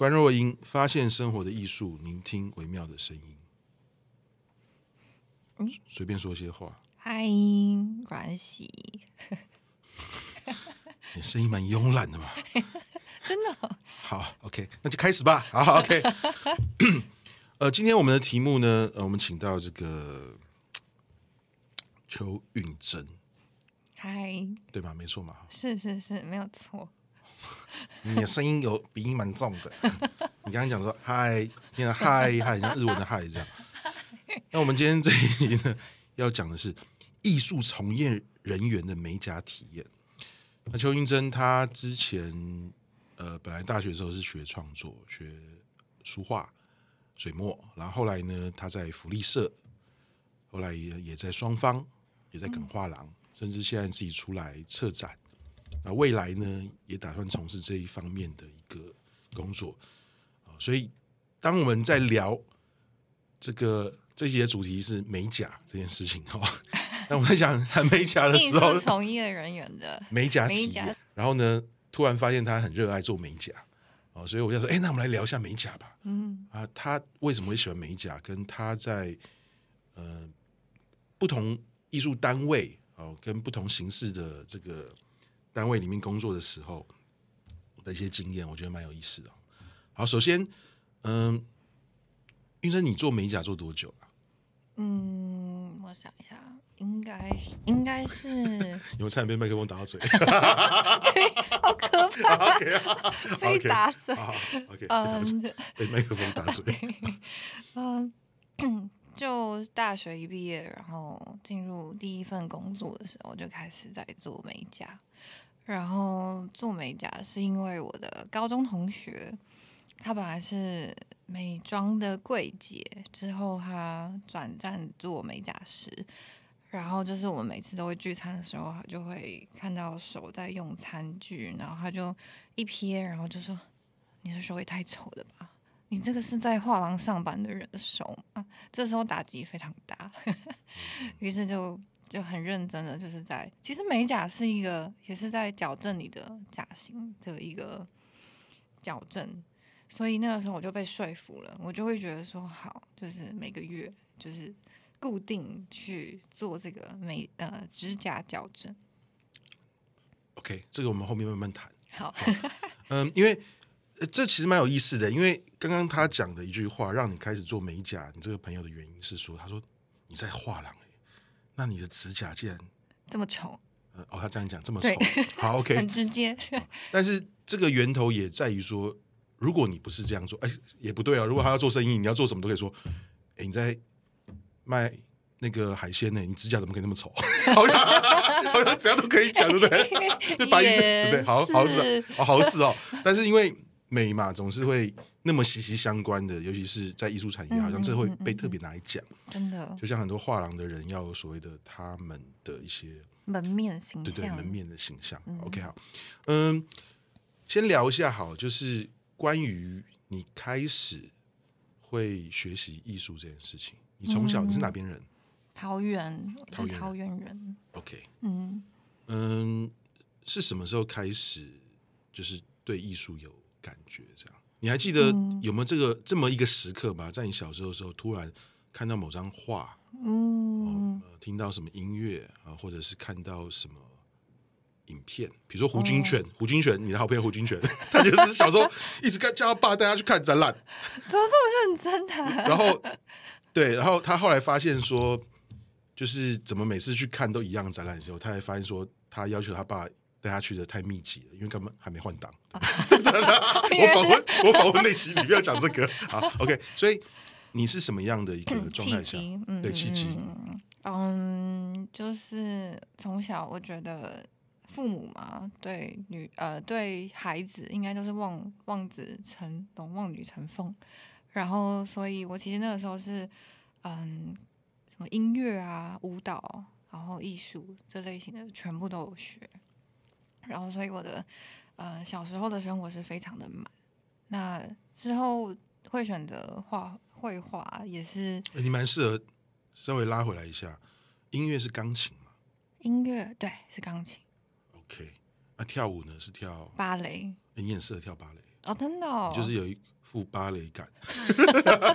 关若英发现生活的艺术，聆听微妙的声音。嗯，随便说些话。嗨，关系。你声音蛮慵懒的嘛。真的。好，OK，那就开始吧。好，OK。呃，今天我们的题目呢，呃，我们请到这个邱允珍。嗨。对吧？没错嘛。是是是，没有错。你的声音有鼻音蛮重的，你刚刚讲说嗨，听的嗨嗨像日文的嗨这样。那我们今天这一集呢，要讲的是艺术从业人员的美甲体验。那邱英珍她之前呃本来大学的时候是学创作，学书画水墨，然后后来呢，她在福利社，后来也也在双方，也在梗画廊，甚至现在自己出来策展。那未来呢，也打算从事这一方面的一个工作啊。所以当我们在聊这个这节主题是美甲这件事情哈，那我在讲谈美甲的时候，从业人员的 美甲体验，然后呢，突然发现他很热爱做美甲哦，所以我就说，哎，那我们来聊一下美甲吧。嗯啊，他为什么会喜欢美甲？跟他在呃不同艺术单位哦，跟不同形式的这个。单位里面工作的时候的一些经验，我觉得蛮有意思的。好，首先，嗯，云生，你做美甲做多久了？嗯，我想一下，应该，应该是。有差点被麦克风打到嘴，好可怕！被打嘴，OK，被打嘴，被麦克风打嘴，嗯。就大学一毕业，然后进入第一份工作的时候，就开始在做美甲。然后做美甲是因为我的高中同学，他本来是美妆的柜姐，之后他转战做美甲师。然后就是我们每次都会聚餐的时候，他就会看到手在用餐具，然后他就一瞥，然后就说：“你的手也太丑了吧。”你这个是在画廊上班的人手吗？这时候打击非常大，于是就就很认真的就是在，其实美甲是一个也是在矫正你的甲型的一个矫正，所以那个时候我就被说服了，我就会觉得说好，就是每个月就是固定去做这个美呃指甲矫正。OK，这个我们后面慢慢谈。好，嗯，因为。这其实蛮有意思的，因为刚刚他讲的一句话，让你开始做美甲，你这个朋友的原因是说，他说你在画廊那你的指甲竟然这么丑，哦，他这样讲这么丑，好 OK，很直接。但是这个源头也在于说，如果你不是这样做，哎，也不对啊。如果他要做生意，你要做什么都可以说，哎，你在卖那个海鲜呢，你指甲怎么可以那么丑？好像好像怎样都可以讲，对不对？对，对，对，好好使，好好使哦。但是因为美嘛，总是会那么息息相关的，尤其是在艺术产业，好像这会被特别拿来讲。真的，就像很多画廊的人要所谓的他们的一些门面形象，对对，门面的形象。OK 好，嗯，先聊一下好，就是关于你开始会学习艺术这件事情，你从小你是哪边人？桃园，桃园人。OK，嗯嗯，是什么时候开始就是对艺术有？感觉这样，你还记得有没有这个这么一个时刻吧？在你小时候的时候，突然看到某张画，嗯，听到什么音乐啊，或者是看到什么影片，比如说胡军犬，胡军犬，你的好朋友胡军犬，他就是小时候一直跟叫他爸带他去看展览，怎么这么认真然后对，然后他后来发现说，就是怎么每次去看都一样展览时候，他还发现说，他要求他爸。带他去的太密集了，因为根本还没换档，我访问我访问那期，你不要讲这个啊。OK，所以你是什么样的一个状态下？对，契机。嗯，就是从小我觉得父母嘛，对女呃对孩子应该都是望望子成龙，望女成凤。然后，所以我其实那个时候是嗯，什么音乐啊、舞蹈，然后艺术这类型的全部都有学。然后，所以我的，呃，小时候的生活是非常的满。那之后会选择画绘画，也是。你蛮适合，稍微拉回来一下，音乐是钢琴嘛？音乐对，是钢琴。OK，那跳舞呢？是跳芭蕾。你很适合跳芭蕾哦，真的，哦，就是有一副芭蕾感。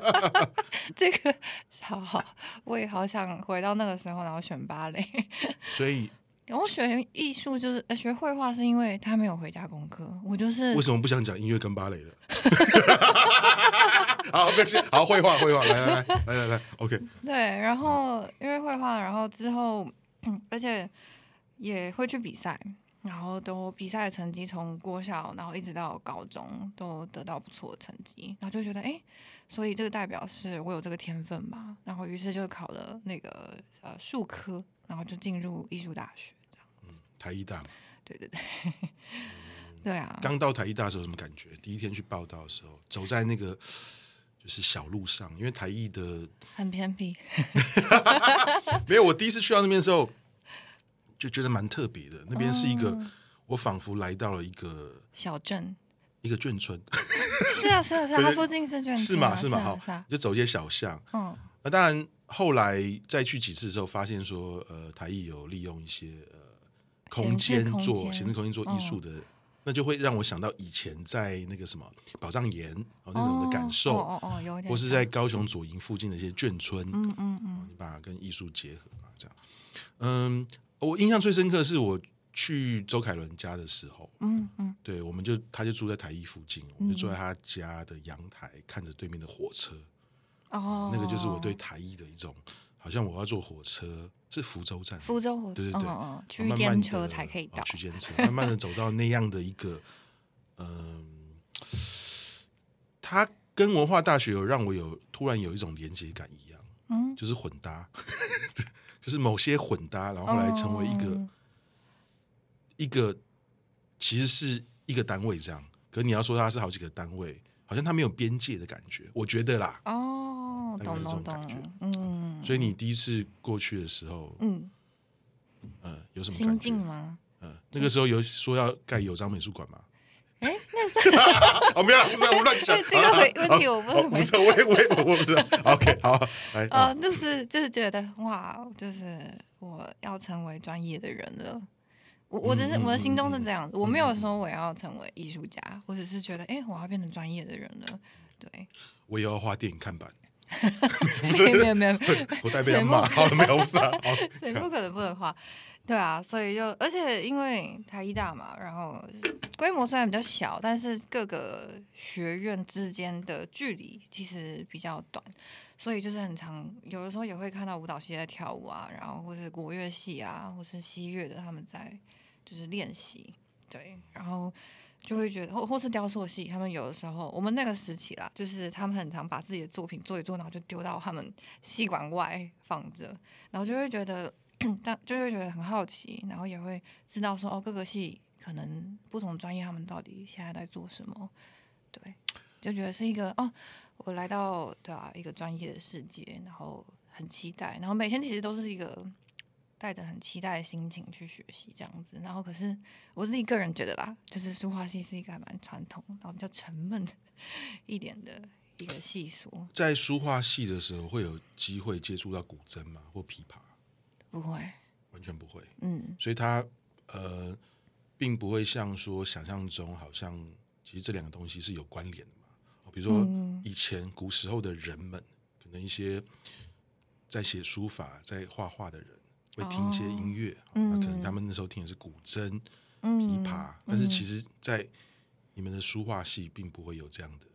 这个好好，我也好想回到那个时候，然后选芭蕾。所以。我学艺术就是学绘画，是因为他没有回家功课。我就是为什么不想讲音乐跟芭蕾了？好，没关好，绘画，绘画，来来来来来来，OK。对，然后因为绘画，然后之后，而且也会去比赛，然后都比赛的成绩从国小，然后一直到高中，都得到不错的成绩，然后就觉得哎，所以这个代表是我有这个天分吧？然后于是就考了那个呃术科。然后就进入艺术大学，这样。嗯，台艺大嘛。对对对。对啊。刚到台艺大时候什么感觉？第一天去报道的时候，走在那个就是小路上，因为台艺的很偏僻。没有，我第一次去到那边的时候，就觉得蛮特别的。那边是一个，我仿佛来到了一个小镇，一个眷村。是啊，是啊，是。啊，它附近是眷村。是嘛？是嘛？好，就走一些小巷。嗯。那当然。后来再去几次之后，发现说，呃，台艺有利用一些呃空间做闲置空间做艺术的，那就会让我想到以前在那个什么宝藏岩哦那种的感受，哦哦哦，或是在高雄左营附近的一些眷村，嗯嗯嗯，你把跟艺术结合嘛，这样，嗯，我印象最深刻是我去周凯伦家的时候，嗯嗯，对，我们就他就住在台艺附近，我们就坐在他家的阳台看着对面的火车。哦，那个就是我对台艺的一种，好像我要坐火车，是福州站，福州火车，对对对，去电车才可以到，去电车慢慢的走到那样的一个，嗯，它跟文化大学有让我有突然有一种连接感一样，嗯，就是混搭，就是某些混搭，然后后来成为一个一个，其实是一个单位这样，可你要说它是好几个单位。好像它没有边界的感觉，我觉得啦。哦，懂懂懂。嗯，所以你第一次过去的时候，嗯，有什么心境吗？嗯，那个时候有说要盖有张美术馆吗？哎，那个我 没有，不是我乱讲。这个问问题我不，不是我，也我也我不是。OK，好，来，呃，就是就是觉得哇，就是我要成为专业的人了。我只是我的心中是这样子，我没有说我要成为艺术家，我只是觉得，哎，我要变成专业的人了。对，我也要画电影看板。没有没有，不代表你好了没有，所以啊？可能不能画，对啊，所以就而且因为台艺大嘛，然后规模虽然比较小，但是各个学院之间的距离其实比较短，所以就是很长。有的时候也会看到舞蹈系在跳舞啊，然后或是国乐系啊，或是西乐的他们在。就是练习，对，然后就会觉得或或是雕塑系，他们有的时候，我们那个时期啦，就是他们很常把自己的作品做一做，然后就丢到他们系馆外放着，然后就会觉得，但 就会觉得很好奇，然后也会知道说哦，各个系可能不同专业他们到底现在在做什么，对，就觉得是一个哦，我来到对吧一个专业的世界，然后很期待，然后每天其实都是一个。带着很期待的心情去学习，这样子。然后，可是我自己个人觉得啦，就是书画系是一个还蛮传统，然后比较沉闷一点的一个系说。在书画系的时候，会有机会接触到古筝吗？或琵琶？不会，完全不会。嗯，所以他呃，并不会像说想象中，好像其实这两个东西是有关联的嘛。比如说，以前古时候的人们，可能一些在写书法、在画画的人。会听一些音乐，那可能他们那时候听的是古筝、琵琶，但是其实，在你们的书画系，并不会有这样的，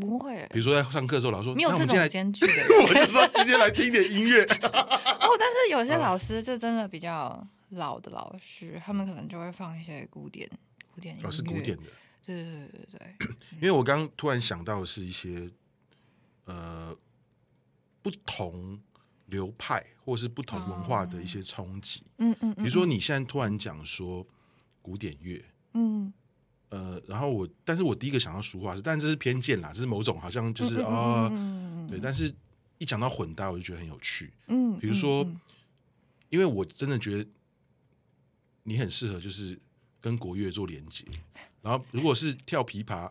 不会。比如说在上课的时候，老师说：“你有这种间距，剧。”我就说：“今天来听点音乐。”哦，但是有些老师就真的比较老的老师，他们可能就会放一些古典、古典音乐，是古典的。对对对对对对。因为我刚突然想到的是一些，呃，不同。流派或是不同文化的一些冲击，嗯嗯，比如说你现在突然讲说古典乐，嗯呃，然后我但是我第一个想到俗话是，但这是偏见啦，这是某种好像就是啊，对，但是一讲到混搭我就觉得很有趣，嗯，比如说，因为我真的觉得你很适合就是跟国乐做连接，然后如果是跳琵琶，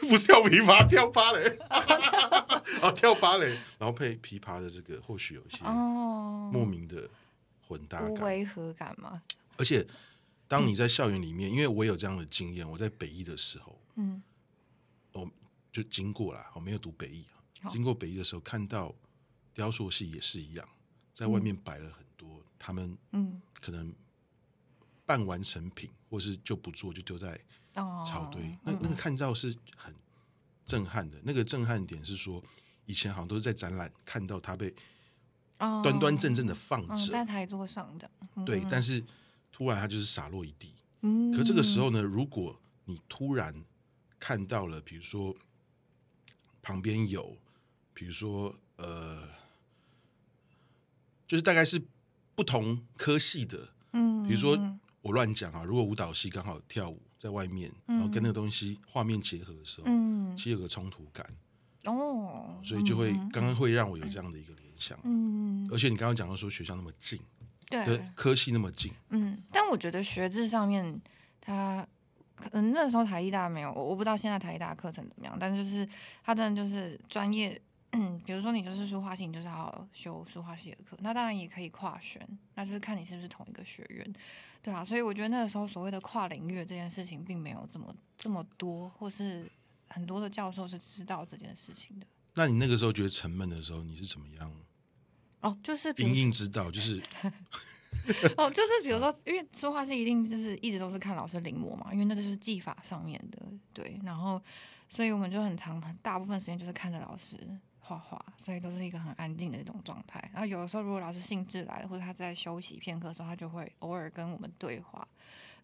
不是跳琵琶，跳芭蕾。啊，跳芭蕾，然后配琵琶的这个，或许有些莫名的混搭感，违和感嘛。而且，当你在校园里面，因为我有这样的经验，我在北艺的时候，嗯，我就经过啦，我没有读北艺啊，经过北艺的时候，看到雕塑系也是一样，在外面摆了很多，他们嗯，可能半完成品，或是就不做就丢在哦草堆，那那个看到是很震撼的，那个震撼点是说。以前好像都是在展览看到他被端端正正的放置在台座上这对。但是突然他就是洒落一地，嗯。可这个时候呢，如果你突然看到了，比如说旁边有，比如说呃，就是大概是不同科系的，嗯。比如说我乱讲啊，如果舞蹈系刚好跳舞在外面，然后跟那个东西画面结合的时候，嗯，其实有个冲突感。哦，所以就会刚刚会让我有这样的一个联想，嗯，而且你刚刚讲到说学校那么近，对科系那么近，嗯，但我觉得学制上面，他可能那时候台艺大没有，我我不知道现在台艺大课程怎么样，但就是他真的就是专业，嗯，比如说你就是书画系，你就是好好修书画系的课，那当然也可以跨选，那就是看你是不是同一个学院，对啊，所以我觉得那个时候所谓的跨领域这件事情并没有这么这么多，或是。很多的教授是知道这件事情的。那你那个时候觉得沉闷的时候，你是怎么样？哦，就是隐隐知道，就是 哦，就是比如说，因为说话是一定就是一直都是看老师临摹嘛，因为那个就是技法上面的对。然后，所以我们就很长很大部分时间就是看着老师画画，所以都是一个很安静的一种状态。然后有的时候，如果老师兴致来了，或者他在休息片刻的时候，他就会偶尔跟我们对话。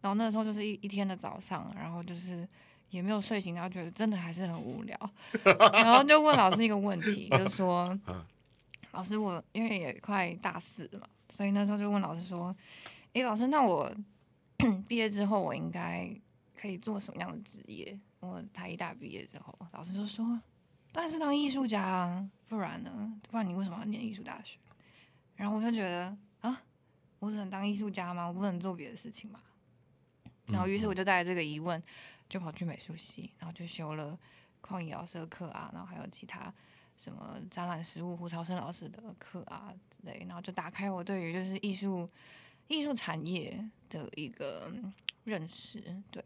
然后那个时候就是一一天的早上，然后就是。也没有睡醒，然后觉得真的还是很无聊，然后就问老师一个问题，就说：“老师，我因为也快大四了，所以那时候就问老师说，哎，老师，那我毕业之后我应该可以做什么样的职业？”我台一大毕业之后，老师就说：“当然是当艺术家啊，不然呢？不然你为什么要念艺术大学？”然后我就觉得啊，我只能当艺术家吗？我不能做别的事情吗？然后于是我就带着这个疑问。就跑去美术系，然后就修了旷野老师的课啊，然后还有其他什么展览实物胡超生老师的课啊之类，然后就打开我对于就是艺术艺术产业的一个认识，对，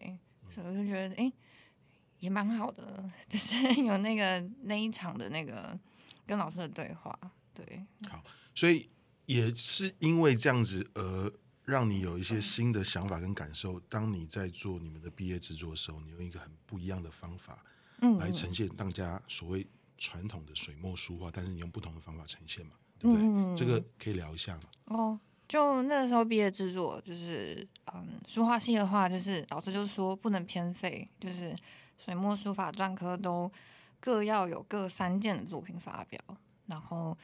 所以我就觉得哎也蛮好的，就是 有那个那一场的那个跟老师的对话，对，好，所以也是因为这样子而。让你有一些新的想法跟感受。当你在做你们的毕业制作的时候，你用一个很不一样的方法，嗯，来呈现大家所谓传统的水墨书画，但是你用不同的方法呈现嘛，对不对？这个可以聊一下嘛。哦，就那时候毕业制作，就是嗯，书画系的话，就是老师就是说不能偏废，就是水墨书法专科都各要有各三件的作品发表，然后。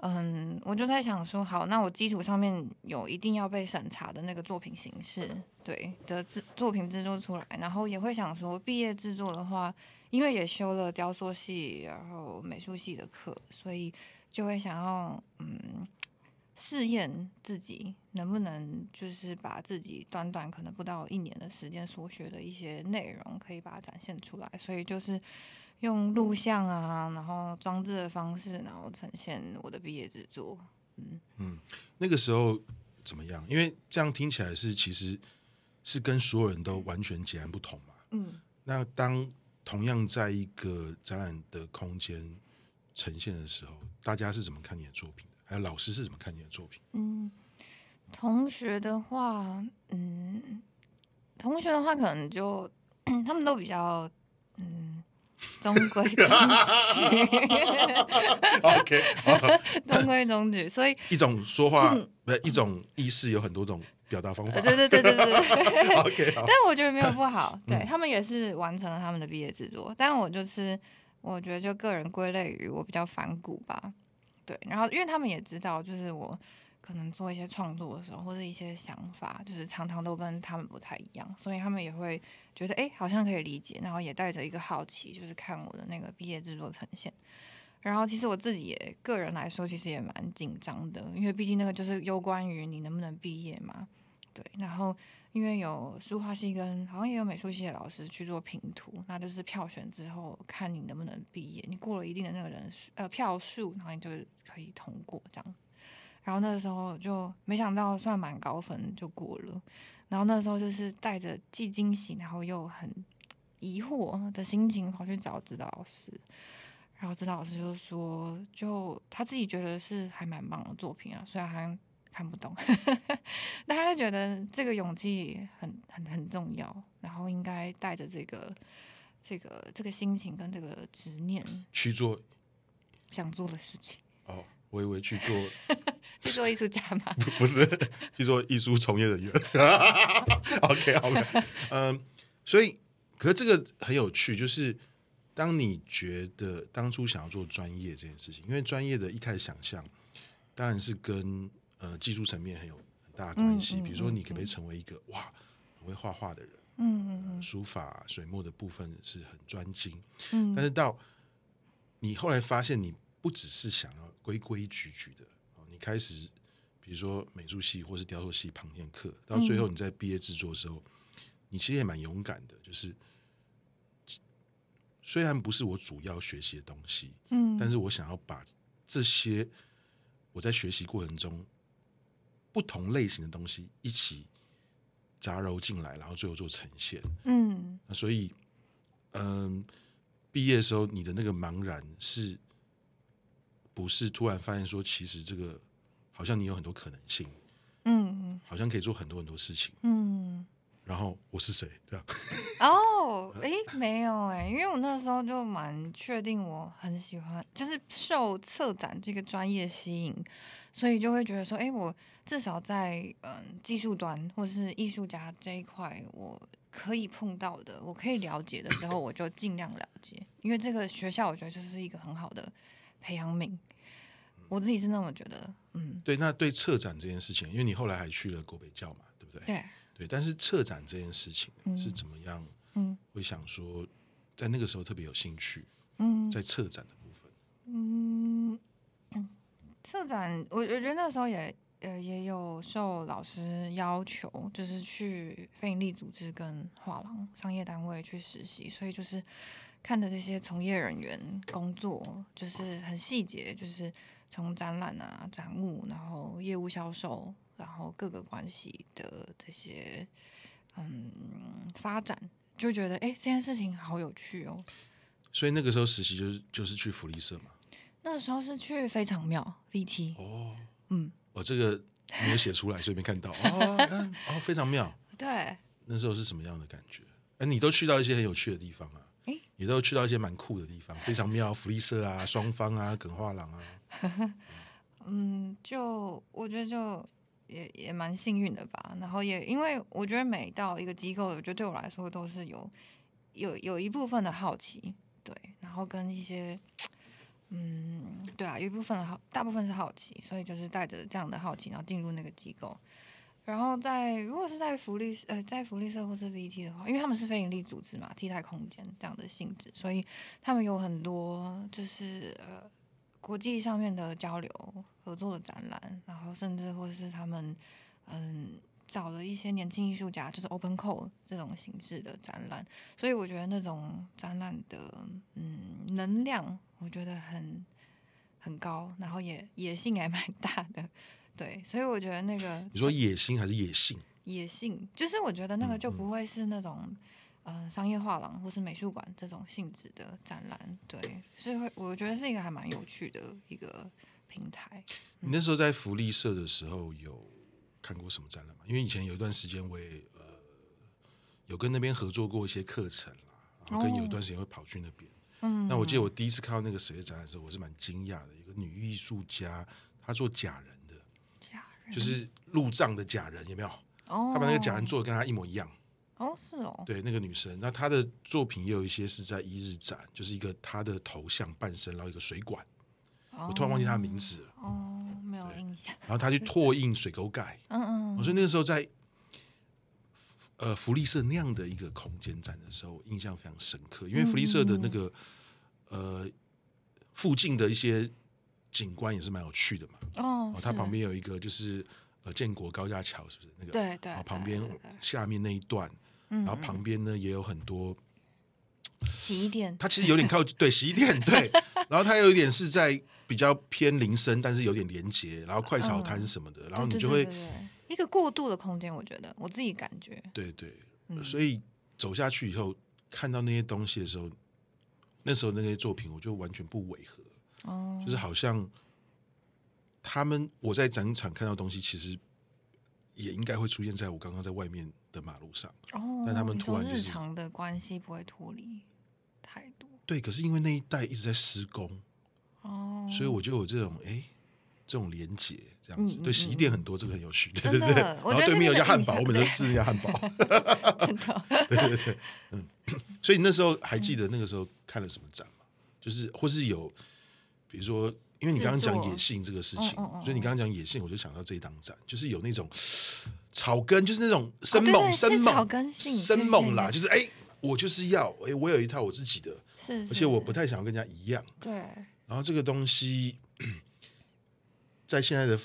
嗯，我就在想说，好，那我基础上面有一定要被审查的那个作品形式，对的制作品制作出来，然后也会想说毕业制作的话，因为也修了雕塑系，然后美术系的课，所以就会想要嗯，试验自己能不能就是把自己短短可能不到一年的时间所学的一些内容可以把它展现出来，所以就是。用录像啊，然后装置的方式，然后呈现我的毕业制作。嗯嗯，那个时候怎么样？因为这样听起来是其实是跟所有人都完全截然不同嘛。嗯，那当同样在一个展览的空间呈现的时候，大家是怎么看你的作品？还有老师是怎么看你的作品？嗯，同学的话，嗯，同学的话可能就 他们都比较嗯。中规中矩，OK，中规中矩，所以一种说话，不一种意识，有很多种表达方法，对对对对对对，OK，但我觉得没有不好，对他们也是完成了他们的毕业制作，但我就，是我觉得就个人归类于我比较反骨吧，对，然后因为他们也知道，就是我。可能做一些创作的时候，或者一些想法，就是常常都跟他们不太一样，所以他们也会觉得，哎，好像可以理解。然后也带着一个好奇，就是看我的那个毕业制作呈现。然后其实我自己也个人来说，其实也蛮紧张的，因为毕竟那个就是攸关于你能不能毕业嘛，对。然后因为有书画系跟好像也有美术系的老师去做评图，那就是票选之后看你能不能毕业，你过了一定的那个人数呃票数，然后你就可以通过这样。然后那个时候就没想到，算蛮高分就过了。然后那时候就是带着既惊喜，然后又很疑惑的心情跑去找指导老师。然后指导老师就说：“就他自己觉得是还蛮棒的作品啊，虽然还。看不懂，但他就觉得这个勇气很很很重要。然后应该带着这个这个这个心情跟这个执念去做想做的事情。”哦，我以为去做。去做艺术家吗？不是，去做艺术从业人员。OK，好的。嗯，所以，可是这个很有趣，就是当你觉得当初想要做专业这件事情，因为专业的一开始想象，当然是跟呃技术层面很有很大的关系。比如说，你可不可以成为一个哇，很会画画的人？嗯嗯，书法水墨的部分是很专精。嗯，但是到你后来发现，你不只是想要规规矩矩的。你开始，比如说美术系或是雕塑系旁听课，到最后你在毕业制作的时候，你其实也蛮勇敢的。就是虽然不是我主要学习的东西，嗯，但是我想要把这些我在学习过程中不同类型的东西一起杂糅进来，然后最后做呈现。嗯，那所以，嗯，毕业的时候你的那个茫然是，不是突然发现说，其实这个。好像你有很多可能性，嗯，好像可以做很多很多事情，嗯。然后我是谁？对啊。哦，哎，没有哎，因为我那时候就蛮确定，我很喜欢，就是受策展这个专业吸引，所以就会觉得说，哎，我至少在嗯技术端或是艺术家这一块，我可以碰到的，我可以了解的时候，我就尽量了解，因为这个学校我觉得就是一个很好的培养皿，我自己是那么觉得。对，那对策展这件事情，因为你后来还去了国北教嘛，对不对？对，对。但是策展这件事情是怎么样？嗯，会想说，在那个时候特别有兴趣。嗯，在策展的部分。嗯，策展我我觉得那时候也呃也有受老师要求，就是去非营利组织跟画廊商业单位去实习，所以就是看着这些从业人员工作，就是很细节，就是。从展览啊、展物，然后业务销售，然后各个关系的这些嗯发展，就觉得哎，这件事情好有趣哦。所以那个时候实习就是就是去福利社嘛。那个时候是去非常妙 VT 哦，嗯，我这个没有写出来，所以没看到哦哦，非常妙。对，那时候是什么样的感觉？哎，你都去到一些很有趣的地方啊，哎，你都去到一些蛮酷的地方，非常妙福利社啊，双方啊，梗画廊啊。嗯，就我觉得就也也蛮幸运的吧。然后也因为我觉得每到一个机构，我觉得对我来说都是有有有一部分的好奇，对。然后跟一些，嗯，对啊，一部分好，大部分是好奇，所以就是带着这样的好奇，然后进入那个机构。然后在如果是在福利社，呃，在福利社或是 VT 的话，因为他们是非营利组织嘛，替代空间这样的性质，所以他们有很多就是呃。国际上面的交流合作的展览，然后甚至或是他们嗯找的一些年轻艺术家，就是 open call 这种形式的展览，所以我觉得那种展览的嗯能量我觉得很很高，然后也野性也蛮大的，对，所以我觉得那个你说野心还是野性？野性就是我觉得那个就不会是那种。呃，商业画廊或是美术馆这种性质的展览，对，是会，我觉得是一个还蛮有趣的一个平台。你那时候在福利社的时候有看过什么展览吗？因为以前有一段时间我也呃有跟那边合作过一些课程啦，跟有一段时间会跑去那边。嗯。那我记得我第一次看到那个谁的展览的时候，我是蛮惊讶的。一个女艺术家，她做假人的，假人就是入障的假人，有没有？哦。她把那个假人做的跟她一模一样。哦，是哦。对，那个女生，那她的作品也有一些是在一日展，就是一个她的头像半身，然后一个水管。我突然忘记她的名字。哦，没有印象。然后她去拓印水沟盖。嗯嗯我说那个时候在，呃，福利社那样的一个空间展的时候，印象非常深刻，因为福利社的那个，呃，附近的一些景观也是蛮有趣的嘛。哦。它旁边有一个就是呃建国高架桥，是不是那个？对对。旁边下面那一段。然后旁边呢也有很多洗衣店，它其实有点靠 对洗衣店对。然后它有一点是在比较偏铃声，但是有点连接，然后快炒摊什么的。然后你就会一个过渡的空间，我觉得我自己感觉。对对，所以走下去以后看到那些东西的时候，那时候那些作品我就完全不违和，哦，就是好像他们我在展场看到东西，其实也应该会出现在我刚刚在外面。的马路上，但他们突然就是常的关系不会脱离太多。对，可是因为那一带一直在施工，哦，所以我就有这种哎，这种连接这样子，对，洗衣店很多，这个很有趣，对对对。然后对面有家汉堡，我们就都吃一下汉堡。对 对对，嗯。所以那时候还记得那个时候看了什么展吗？就是或是有，比如说。因为你刚刚讲野性这个事情，所以你刚刚讲野性，我就想到这一档展，就是有那种 草根，就是那种生猛、生猛、生猛啦，就是哎，我就是要哎，我有一套我自己的，而且我不太想要跟人家一样。对。然后这个东西，在现在的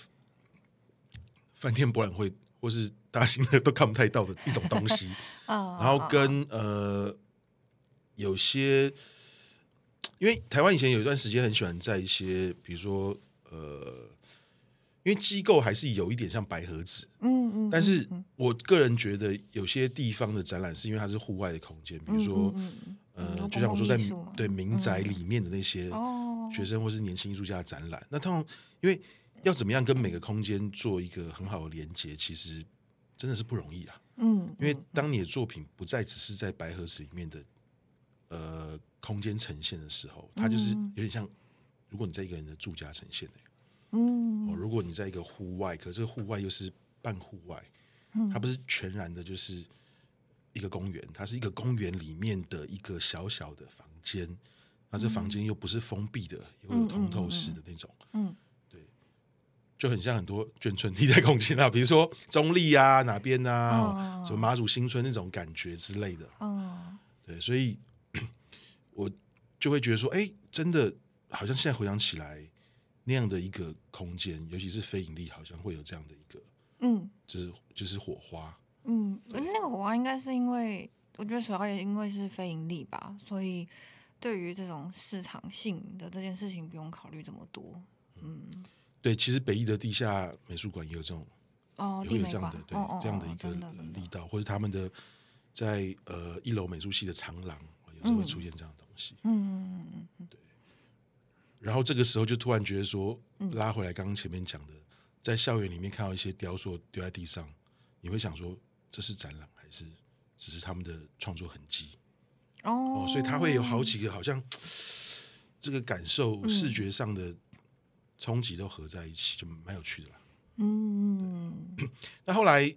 饭店博览会或是大型的都看不太到的一种东西。然后跟呃，有些。因为台湾以前有一段时间很喜欢在一些，比如说，呃，因为机构还是有一点像白盒子，嗯嗯，但是我个人觉得有些地方的展览是因为它是户外的空间，比如说，呃，就像我说在对民宅里面的那些学生或是年轻艺术家的展览，那通常因为要怎么样跟每个空间做一个很好的连接，其实真的是不容易啊，嗯，因为当你的作品不再只是在白盒子里面的。呃，空间呈现的时候，它就是有点像，如果你在一个人的住家呈现的，嗯，如果你在一个户外，可是户外又是半户外，它不是全然的，就是一个公园，它是一个公园里面的一个小小的房间，那这房间又不是封闭的，又有通透式的那种，嗯，对，就很像很多眷村地在空间啊，比如说中立啊哪边啊，什么马祖新村那种感觉之类的，嗯，对，所以。我就会觉得说，哎，真的好像现在回想起来，那样的一个空间，尤其是非盈利，好像会有这样的一个，嗯，就是就是火花。嗯，那个火花应该是因为，我觉得主要也因为是非盈利吧，所以对于这种市场性的这件事情，不用考虑这么多。嗯，对，其实北艺的地下美术馆也有这种，哦，有这样的，对这样的一个力道，或者他们的在呃一楼美术系的长廊。就会出现这样的东西，嗯，对。然后这个时候就突然觉得说，拉回来刚刚前面讲的，在校园里面看到一些雕塑丢在地上，你会想说这是展览还是只是他们的创作痕迹？哦，所以他会有好几个，好像这个感受、视觉上的冲击都合在一起，就蛮有趣的啦。嗯。那后来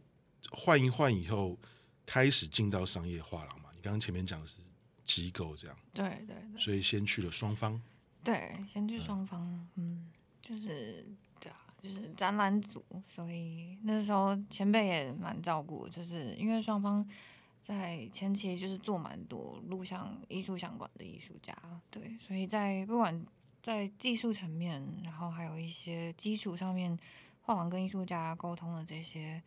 换一换以后，开始进到商业画廊嘛？你刚刚前面讲的是？机构这样，对对对，所以先去了双方，对，先去双方，嗯，就是对啊，就是展览组，所以那时候前辈也蛮照顾，就是因为双方在前期就是做蛮多录像艺术相关的艺术家，对，所以在不管在技术层面，然后还有一些基础上面，画廊跟艺术家沟通的这些，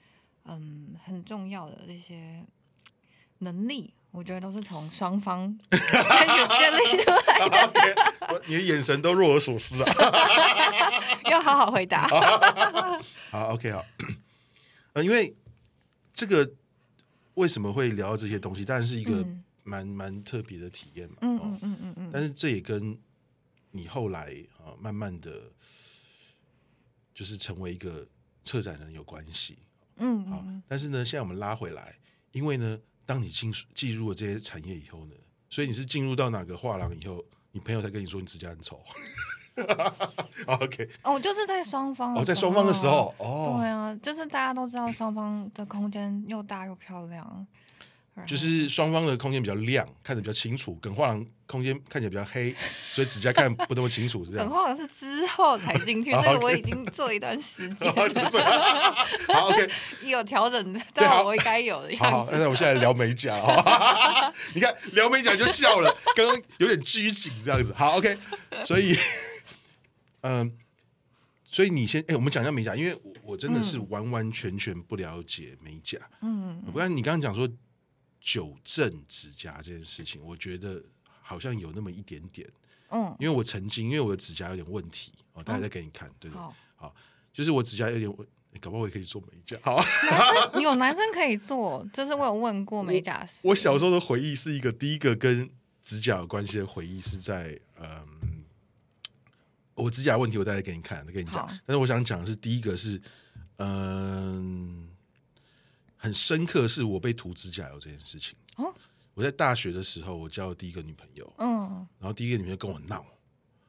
嗯，很重要的这些能力。我觉得都是从双方开 始建立出来的。你的眼神都若有所思啊，要好好回答。好，OK，好。呃，因为这个为什么会聊到这些东西，当然是一个蛮蛮特别的体验嘛。嗯嗯嗯嗯嗯。但是这也跟你后来啊，慢慢的就是成为一个策展人有关系。嗯。好，但是呢，现在我们拉回来，因为呢。当你进入进入了这些产业以后呢，所以你是进入到哪个画廊以后，你朋友才跟你说你指甲很丑。OK，哦，就是在双方，哦，在双方的时候，哦，对啊，就是大家都知道双方的空间又大又漂亮。就是双方的空间比较亮，看得比较清楚。耿画廊空间看起来比较黑，所以指甲看不那么清楚。是这样。耿画廊是之后才进去，所 以我已经做一段时间。好，OK，有调整，但我该有的。好，那我们现在聊美甲。你看聊美甲就笑了，刚刚有点拘谨这样子。好，OK，所以嗯，所以你先，哎，我们讲一下美甲，因为我我真的是完完全全不了解美甲。嗯，不然你刚刚讲说。纠正指甲这件事情，我觉得好像有那么一点点，嗯，因为我曾经因为我的指甲有点问题，我待再给你看，对对，好，就是我指甲有点问，搞不好我可以做美甲，好，男有男生可以做，就是我有问过美甲师。我小时候的回忆是一个第一个跟指甲有关系的回忆是在嗯，我指甲问题我待待给你看，再跟你讲，但是我想讲的是第一个是嗯。很深刻，是我被涂指甲油这件事情。哦，我在大学的时候，我交了第一个女朋友，嗯，然后第一个女朋友跟我闹，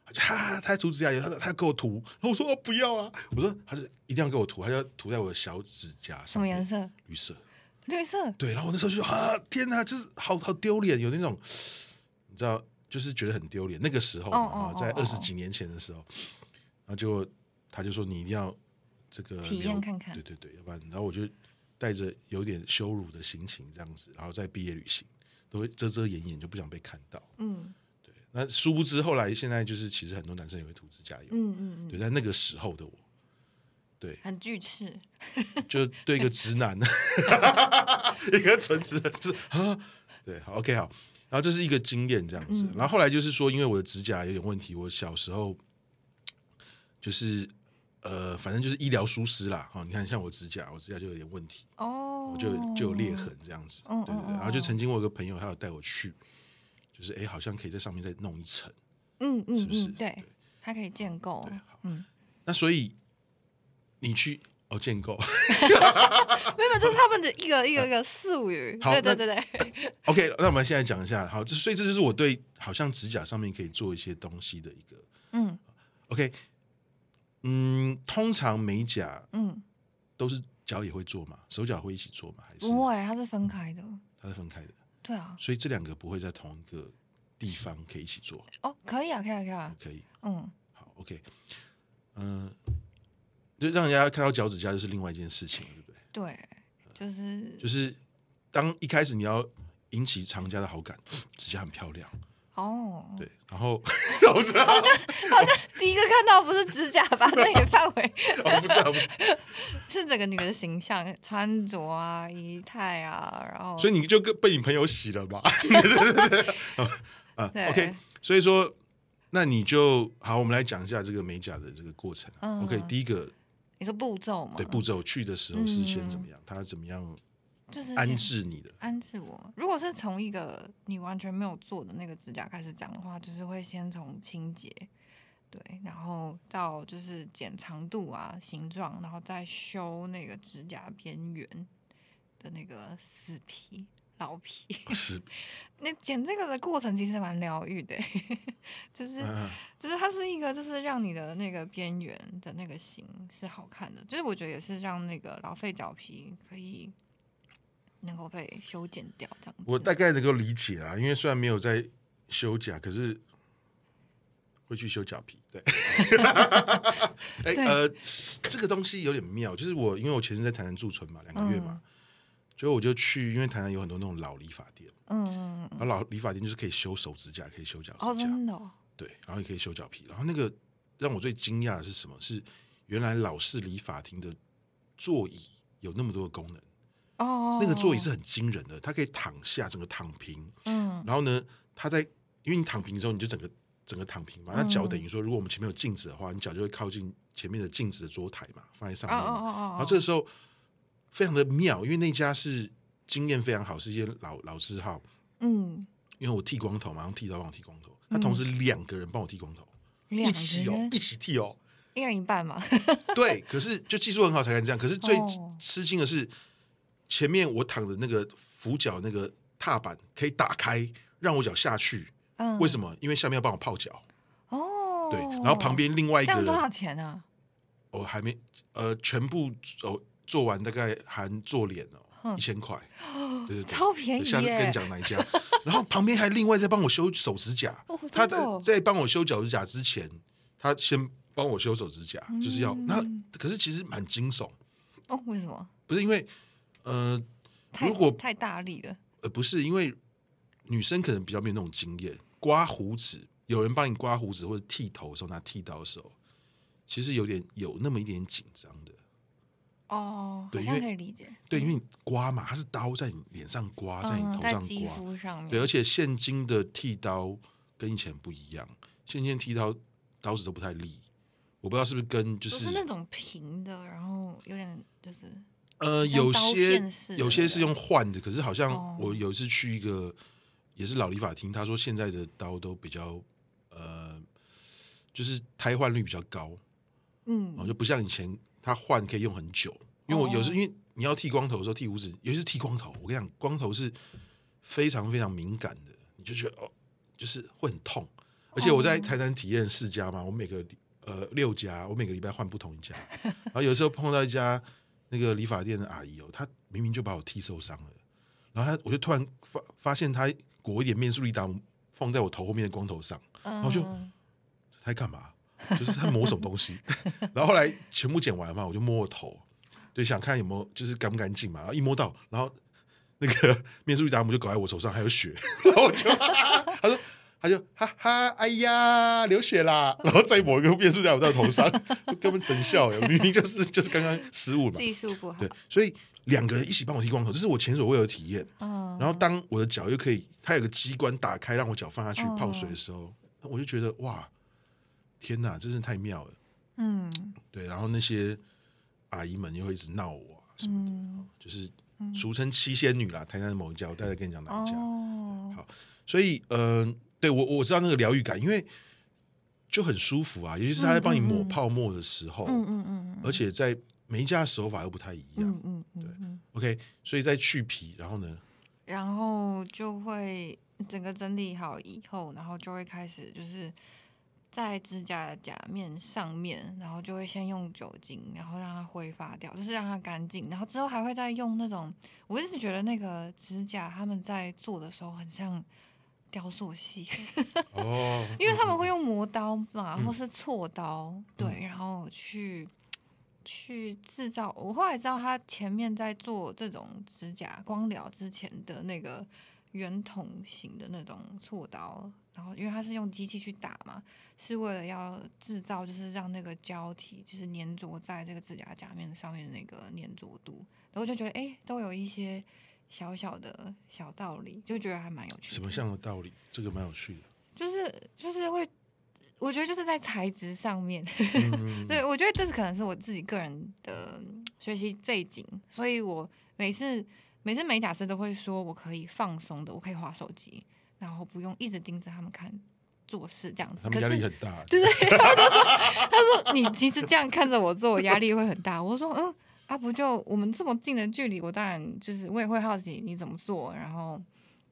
她就他涂指甲油，她她要给我涂，然后我说不要啊，我说她就一定要给我涂，她要涂在我的小指甲上，什么颜色？绿色，绿色。对，然后我那时候就啊，天哪，就是好好丢脸，有那种你知道，就是觉得很丢脸。那个时候嘛，在二十几年前的时候，然后就她就说你一定要这个体验看看，对对对，要不然，然后我就。带着有点羞辱的心情，这样子，然后在毕业旅行都会遮遮掩掩，就不想被看到。嗯，对。那殊不知后来现在就是，其实很多男生也会涂指甲油。嗯嗯嗯。对，在那个时候的我，对，很巨刺，就对一个直男，一个纯直是啊。对，好，OK，好。然后这是一个经验，这样子。然后后来就是说，因为我的指甲有点问题，我小时候就是。呃，反正就是医疗疏失啦。哦，你看，像我指甲，我指甲就有点问题，哦，我就就有裂痕这样子，对对对。然后就曾经我有个朋友，他有带我去，就是哎，好像可以在上面再弄一层，嗯嗯，是不是？对，它可以建构，嗯。那所以你去哦，建构，没有，这是他们的一个一个一个术语。好，对对对对。OK，那我们现在讲一下，好，这所以这就是我对好像指甲上面可以做一些东西的一个，嗯，OK。嗯，通常美甲，嗯，都是脚也会做嘛，手脚会一起做嘛？还是不会？它是分开的，它是分开的，对啊。所以这两个不会在同一个地方可以一起做哦，可以啊，可以啊，可以啊，可以。嗯，好，OK，嗯，就让人家看到脚趾甲就是另外一件事情，对不对？对，就是就是，当一开始你要引起厂家的好感，指甲很漂亮。哦，对，然后好像好像第一个看到不是指甲吧？那个范围 哦，不是，不是，是整个女的形象、穿着啊、仪态啊，然后所以你就跟被你朋友洗了吧？啊，OK，所以说那你就好，我们来讲一下这个美甲的这个过程。OK，第一个你说步骤吗？对，步骤去的时候是先怎么样？他怎么样？就是安置你的，安置我。如果是从一个你完全没有做的那个指甲开始讲的话，就是会先从清洁，对，然后到就是剪长度啊、形状，然后再修那个指甲边缘的那个死皮、老皮。那剪这个的过程其实蛮疗愈的，就是就是它是一个，就是让你的那个边缘的那个形是好看的。就是我觉得也是让那个老废角皮可以。能够被修剪掉，这样。我大概能够理解啊，因为虽然没有在修甲，可是会去修脚皮。对，哎，呃，这个东西有点妙，就是我因为我前阵在台南驻村嘛，两个月嘛，所以我就去，因为台南有很多那种老理发店，嗯嗯，然后老理发店就是可以修手指甲，可以修脚甲，真的。对，然后也可以修脚皮，然后那个让我最惊讶的是什么？是原来老式理发厅的座椅有那么多的功能。哦，那个座椅是很惊人的，它可以躺下，整个躺平。嗯，然后呢，它在因为你躺平之后，你就整个整个躺平嘛，那脚等于说，如果我们前面有镜子的话，你脚就会靠近前面的镜子的桌台嘛，放在上面。哦哦哦。然后这个时候非常的妙，因为那家是经验非常好，是一些老老字号。嗯，因为我剃光头嘛，然后剃刀帮我剃光头，他同时两个人帮我剃光头，一起哦，一起剃哦，一人一半嘛。对，可是就技术很好，才敢这样。可是最吃惊的是。前面我躺的那个扶脚那个踏板可以打开，让我脚下去。嗯，为什么？因为下面要帮我泡脚。哦，对，然后旁边另外一个，这多少钱呢？我还没，呃，全部哦做完大概含做脸哦，一千块，对对，超便宜。下次跟你讲哪家。然后旁边还另外在帮我修手指甲，他在在帮我修脚趾甲之前，他先帮我修手指甲，就是要那可是其实蛮惊悚。哦，为什么？不是因为。呃，如果太大力了，呃，不是，因为女生可能比较没有那种经验。刮胡子，有人帮你刮胡子或者剃头的时候拿剃刀的时候，其实有点有那么一点紧张的。哦，对，因为可以理解。对，因为刮嘛，它是刀在你脸上刮，在你头上刮，对。而且现今的剃刀跟以前不一样，现今剃刀刀子都不太利，我不知道是不是跟就是那种平的，然后有点就是。呃，有些有些是用换的，可是好像我有一次去一个也是老理法厅，他说现在的刀都比较呃，就是胎换率比较高，嗯，就不像以前他换可以用很久，因为我有时因为你要剃光头的时候剃胡子，尤其是剃光头，我跟你讲，光头是非常非常敏感的，你就觉得哦，就是会很痛，而且我在台南体验四家嘛，我每个呃六家，我每个礼拜换不同一家，然后有时候碰到一家。那个理发店的阿姨哦，她明明就把我剃受伤了，然后她我就突然发发现她裹一点面素力达姆放在我头后面的光头上，然后就她在干嘛？就是她抹什么东西？然后后来全部剪完嘛，我就摸我头，对，想看有没有就是干不干净嘛。然后一摸到，然后那个 面素力达姆就搞在我手上，还有血。然后我就他说。他就哈哈，哎呀，流血啦！然后再抹一个变数在我在头上，给我们整笑。明明就是就是刚刚失误嘛，技术不好。对，所以两个人一起帮我剃光头，这是我前所未有的体验。嗯。然后当我的脚又可以，它有个机关打开，让我脚放下去泡水的时候，我就觉得哇，天哪，真是太妙了。嗯。对，然后那些阿姨们又会一直闹我，什么的，就是俗称七仙女啦。台南的某一家，我大概跟你讲哪一家。哦。好，所以嗯。对我我知道那个疗愈感，因为就很舒服啊，尤其是他在帮你抹泡沫的时候，嗯嗯嗯而且在每一家手法又不太一样，嗯嗯，对，OK，所以在去皮，然后呢，然后就会整个整理好以后，然后就会开始就是在指甲的甲面上面，然后就会先用酒精，然后让它挥发掉，就是让它干净，然后之后还会再用那种，我一直觉得那个指甲他们在做的时候很像。雕塑系，因为他们会用磨刀嘛，或是锉刀，对，然后去去制造。我后来知道他前面在做这种指甲光疗之前的那个圆筒型的那种锉刀，然后因为他是用机器去打嘛，是为了要制造，就是让那个胶体就是粘着在这个指甲甲面上面的那个粘着度。然后就觉得，哎，都有一些。小小的、小道理就觉得还蛮有趣。什么样的道理？这个蛮有趣的，就是就是会，我觉得就是在材质上面。对，我觉得这是可能是我自己个人的学习背景，所以我每次每次美甲师都会说，我可以放松的，我可以划手机，然后不用一直盯着他们看做事这样子。他们压力很大。对对，他说，他说你其实这样看着我做，压力会很大。我说嗯。啊，不就我们这么近的距离，我当然就是我也会好奇你怎么做，然后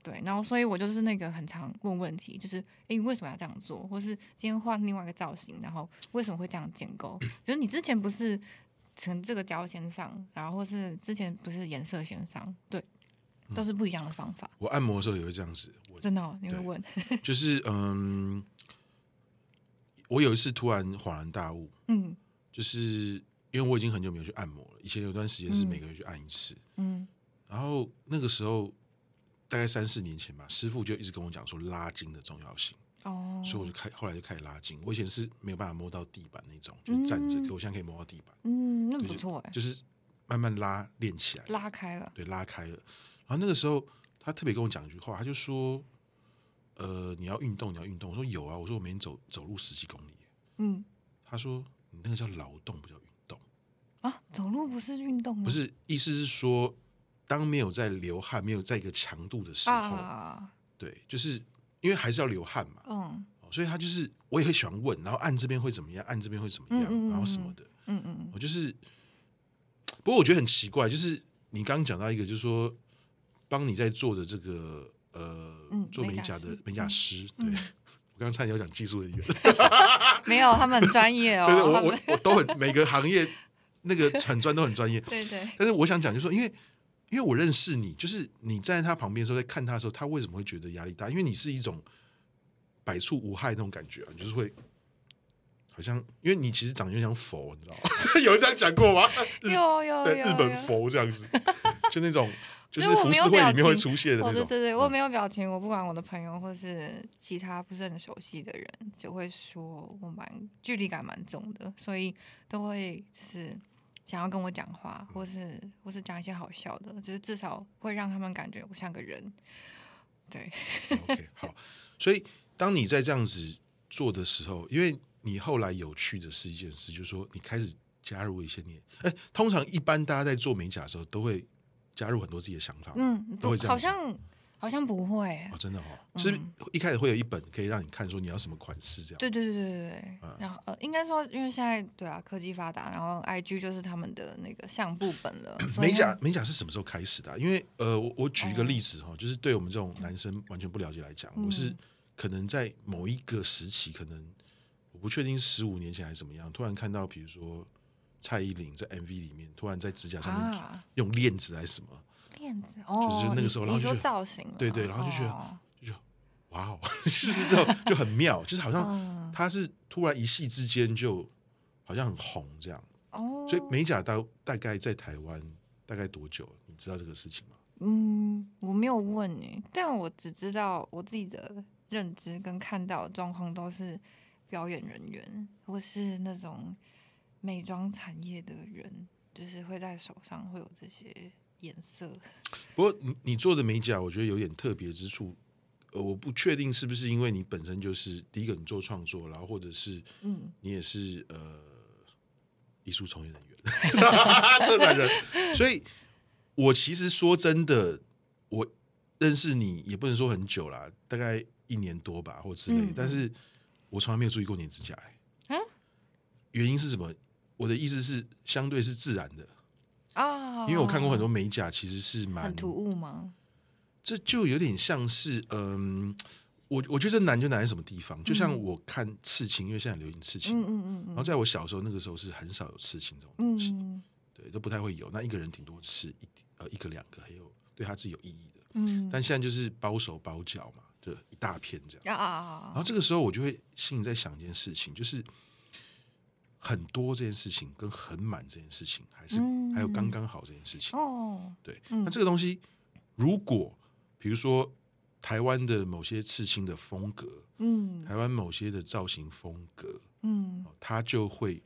对，然后所以我就是那个很常问问题，就是哎为什么要这样做，或是今天换另外一个造型，然后为什么会这样建构？就是你之前不是成这个胶先上，然后或是之前不是颜色先上，对，都是不一样的方法。我按摩的时候也会这样子，真的你会问，就是嗯，我有一次突然恍然大悟，嗯，就是。因为我已经很久没有去按摩了。以前有段时间是每个月去按一次，嗯，然后那个时候大概三四年前吧，师傅就一直跟我讲说拉筋的重要性哦，所以我就开后来就开始拉筋。我以前是没有办法摸到地板那种，就是站着，可我现在可以摸到地板，嗯，那不错哎，就是慢慢拉练起来，拉开了，对，拉开了。然后那个时候他特别跟我讲一句话，他就说：“呃，你要运动，你要运动。”我说：“有啊，我说我每天走走路十几公里。”嗯，他说：“你那个叫劳动，不叫。”啊，走路不是运动吗？不是，意思是说，当没有在流汗、没有在一个强度的时候，对，就是因为还是要流汗嘛，嗯，所以他就是我也会喜欢问，然后按这边会怎么样，按这边会怎么样，然后什么的，嗯嗯，我就是，不过我觉得很奇怪，就是你刚刚讲到一个，就是说，帮你在做的这个呃，做美甲的美甲师，对，我刚才要讲技术人员，没有，他们很专业哦，对对，我我我都很每个行业。那个很专都很专业，对对。但是我想讲，就说因为因为我认识你，就是你站在他旁边的时候，在看他的时候，他为什么会觉得压力大？因为你是一种百处无害那种感觉啊，就是会好像因为你其实长得有点像佛，你知道吗？有这样讲过吗？有有有，日本佛这样子，就那种就是浮世绘里面会出现的。那对对对，我没有表情，我不管我的朋友或是其他不是很熟悉的人，就会说我蛮距离感蛮重的，所以都会是。想要跟我讲话，或是或是讲一些好笑的，就是至少会让他们感觉我像个人，对。OK，好，所以当你在这样子做的时候，因为你后来有趣的是一件事，就是说你开始加入一些你，哎，通常一般大家在做美甲的时候都会加入很多自己的想法，嗯，都会这样。好像不会哦，真的哈，是一开始会有一本可以让你看，说你要什么款式这样。对对对对对对。然后呃，应该说，因为现在对啊，科技发达，然后 I G 就是他们的那个相簿本了。美甲美甲是什么时候开始的？因为呃，我我举一个例子哈，就是对我们这种男生完全不了解来讲，我是可能在某一个时期，可能我不确定十五年前还是怎么样，突然看到比如说蔡依林在 M V 里面，突然在指甲上面用链子还是什么。时子哦，后就造型，对对，然后就觉得就哇哦，就是这种就很妙，就是好像他是突然一夕之间就好像很红这样哦。所以美甲大大概在台湾大概多久？你知道这个事情吗？嗯，我没有问你，但我只知道我自己的认知跟看到的状况都是表演人员或是那种美妆产业的人，就是会在手上会有这些。颜色。不过，你你做的美甲，我觉得有点特别之处。呃，我不确定是不是因为你本身就是第一个你做创作，然后或者是嗯，你也是呃，艺术从业人员，这才人。所以我其实说真的，我认识你也不能说很久啦，大概一年多吧，或之类。但是我从来没有注意过你指甲。嗯。原因是什么？我的意思是，相对是自然的。啊，因为我看过很多美甲，其实是蛮突兀吗？这就有点像是，嗯，我我觉得难就难在什么地方？就像我看刺青，因为现在流行刺青，嗯嗯嗯，然后在我小时候那个时候是很少有刺青这种东西，嗯，对，都不太会有。那一个人顶多刺一呃一个两个，还有对他自己有意义的，嗯。但现在就是包手包脚嘛，就一大片这样啊啊啊。然后这个时候我就会心里在想一件事情，就是。很多这件事情跟很满这件事情，还是还有刚刚好这件事情。哦，对，那这个东西，如果比如说台湾的某些刺青的风格，嗯，台湾某些的造型风格，嗯，它就会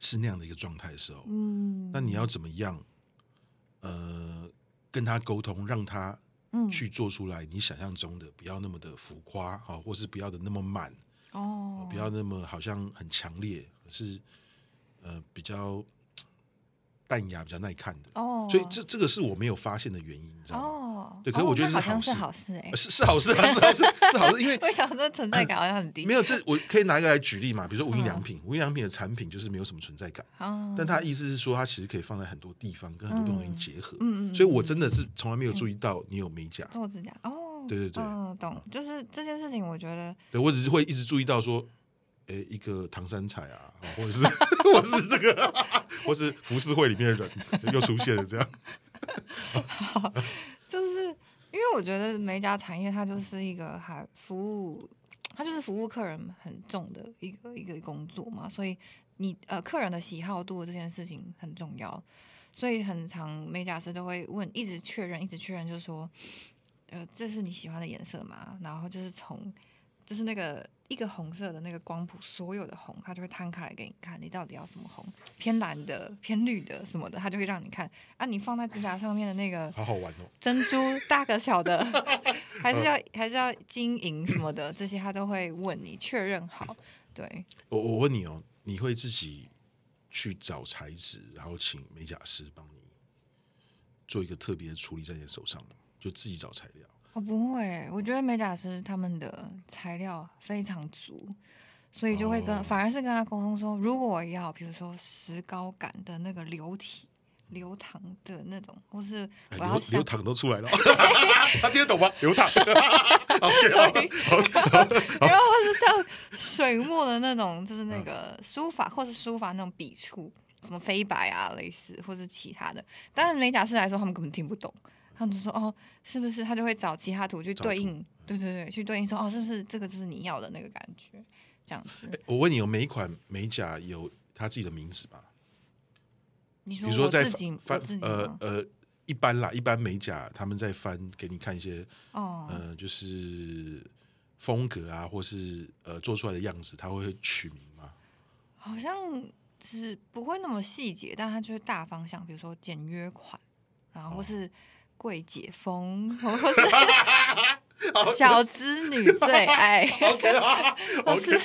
是那样的一个状态的时候，嗯，那你要怎么样？呃，跟他沟通，让他嗯去做出来你想象中的，不要那么的浮夸啊，或是不要的那么满。哦，不要那么好像很强烈，是呃比较淡雅、比较耐看的哦。所以这这个是我没有发现的原因，你知道吗？哦，对，可是我觉得是好事，是好事哎，是是好事，是好事，是好事，因为为什么说存在感好像很低？没有，这我可以拿一个来举例嘛，比如说无印良品，无印良品的产品就是没有什么存在感哦。但他意思是说，他其实可以放在很多地方，跟很多东西结合，嗯嗯。所以我真的是从来没有注意到你有美甲做指甲哦。对对对，嗯，懂，就是这件事情，我觉得，对我只是会一直注意到说，哎，一个唐三彩啊，或者是 或是这个，或是服世绘里面的人又出现了这样，就是因为我觉得美甲产业它就是一个还服务，它就是服务客人很重的一个一个工作嘛，所以你呃客人的喜好度这件事情很重要，所以很长美甲师都会问，一直确认，一直确认，就是说。呃，这是你喜欢的颜色嘛？然后就是从，就是那个一个红色的那个光谱，所有的红，它就会摊开来给你看，你到底要什么红，偏蓝的、偏绿的什么的，它就会让你看。啊，你放在指甲上面的那个，好好玩哦，珍珠大个小的，还是要还是要金银什么的，这些他都会问你确认好。对，我我问你哦，你会自己去找材质，然后请美甲师帮你做一个特别处理在你手上吗？就自己找材料，我不会。我觉得美甲师他们的材料非常足，所以就会跟反而是跟他沟通说，如果我要比如说石膏感的那个流体、流淌的那种，或是我要流淌都出来了，他听得懂吗？流淌，然后或是像水墨的那种，就是那个书法或是书法那种笔触，什么飞白啊类似，或是其他的。但是美甲师来说，他们根本听不懂。他就说：“哦，是不是？”他就会找其他图去对应，对对对，去对应说：“哦，是不是这个就是你要的那个感觉？”这样子。我问你，有每一款美甲有他自己的名字吗？你说在自己翻自己呃呃，一般啦，一般美甲他们在翻给你看一些哦，呃，就是风格啊，或是呃做出来的样子，他会取名吗？好像只不会那么细节，但它就是大方向，比如说简约款，然后或是。柜姐风，是 小资女最爱。我 是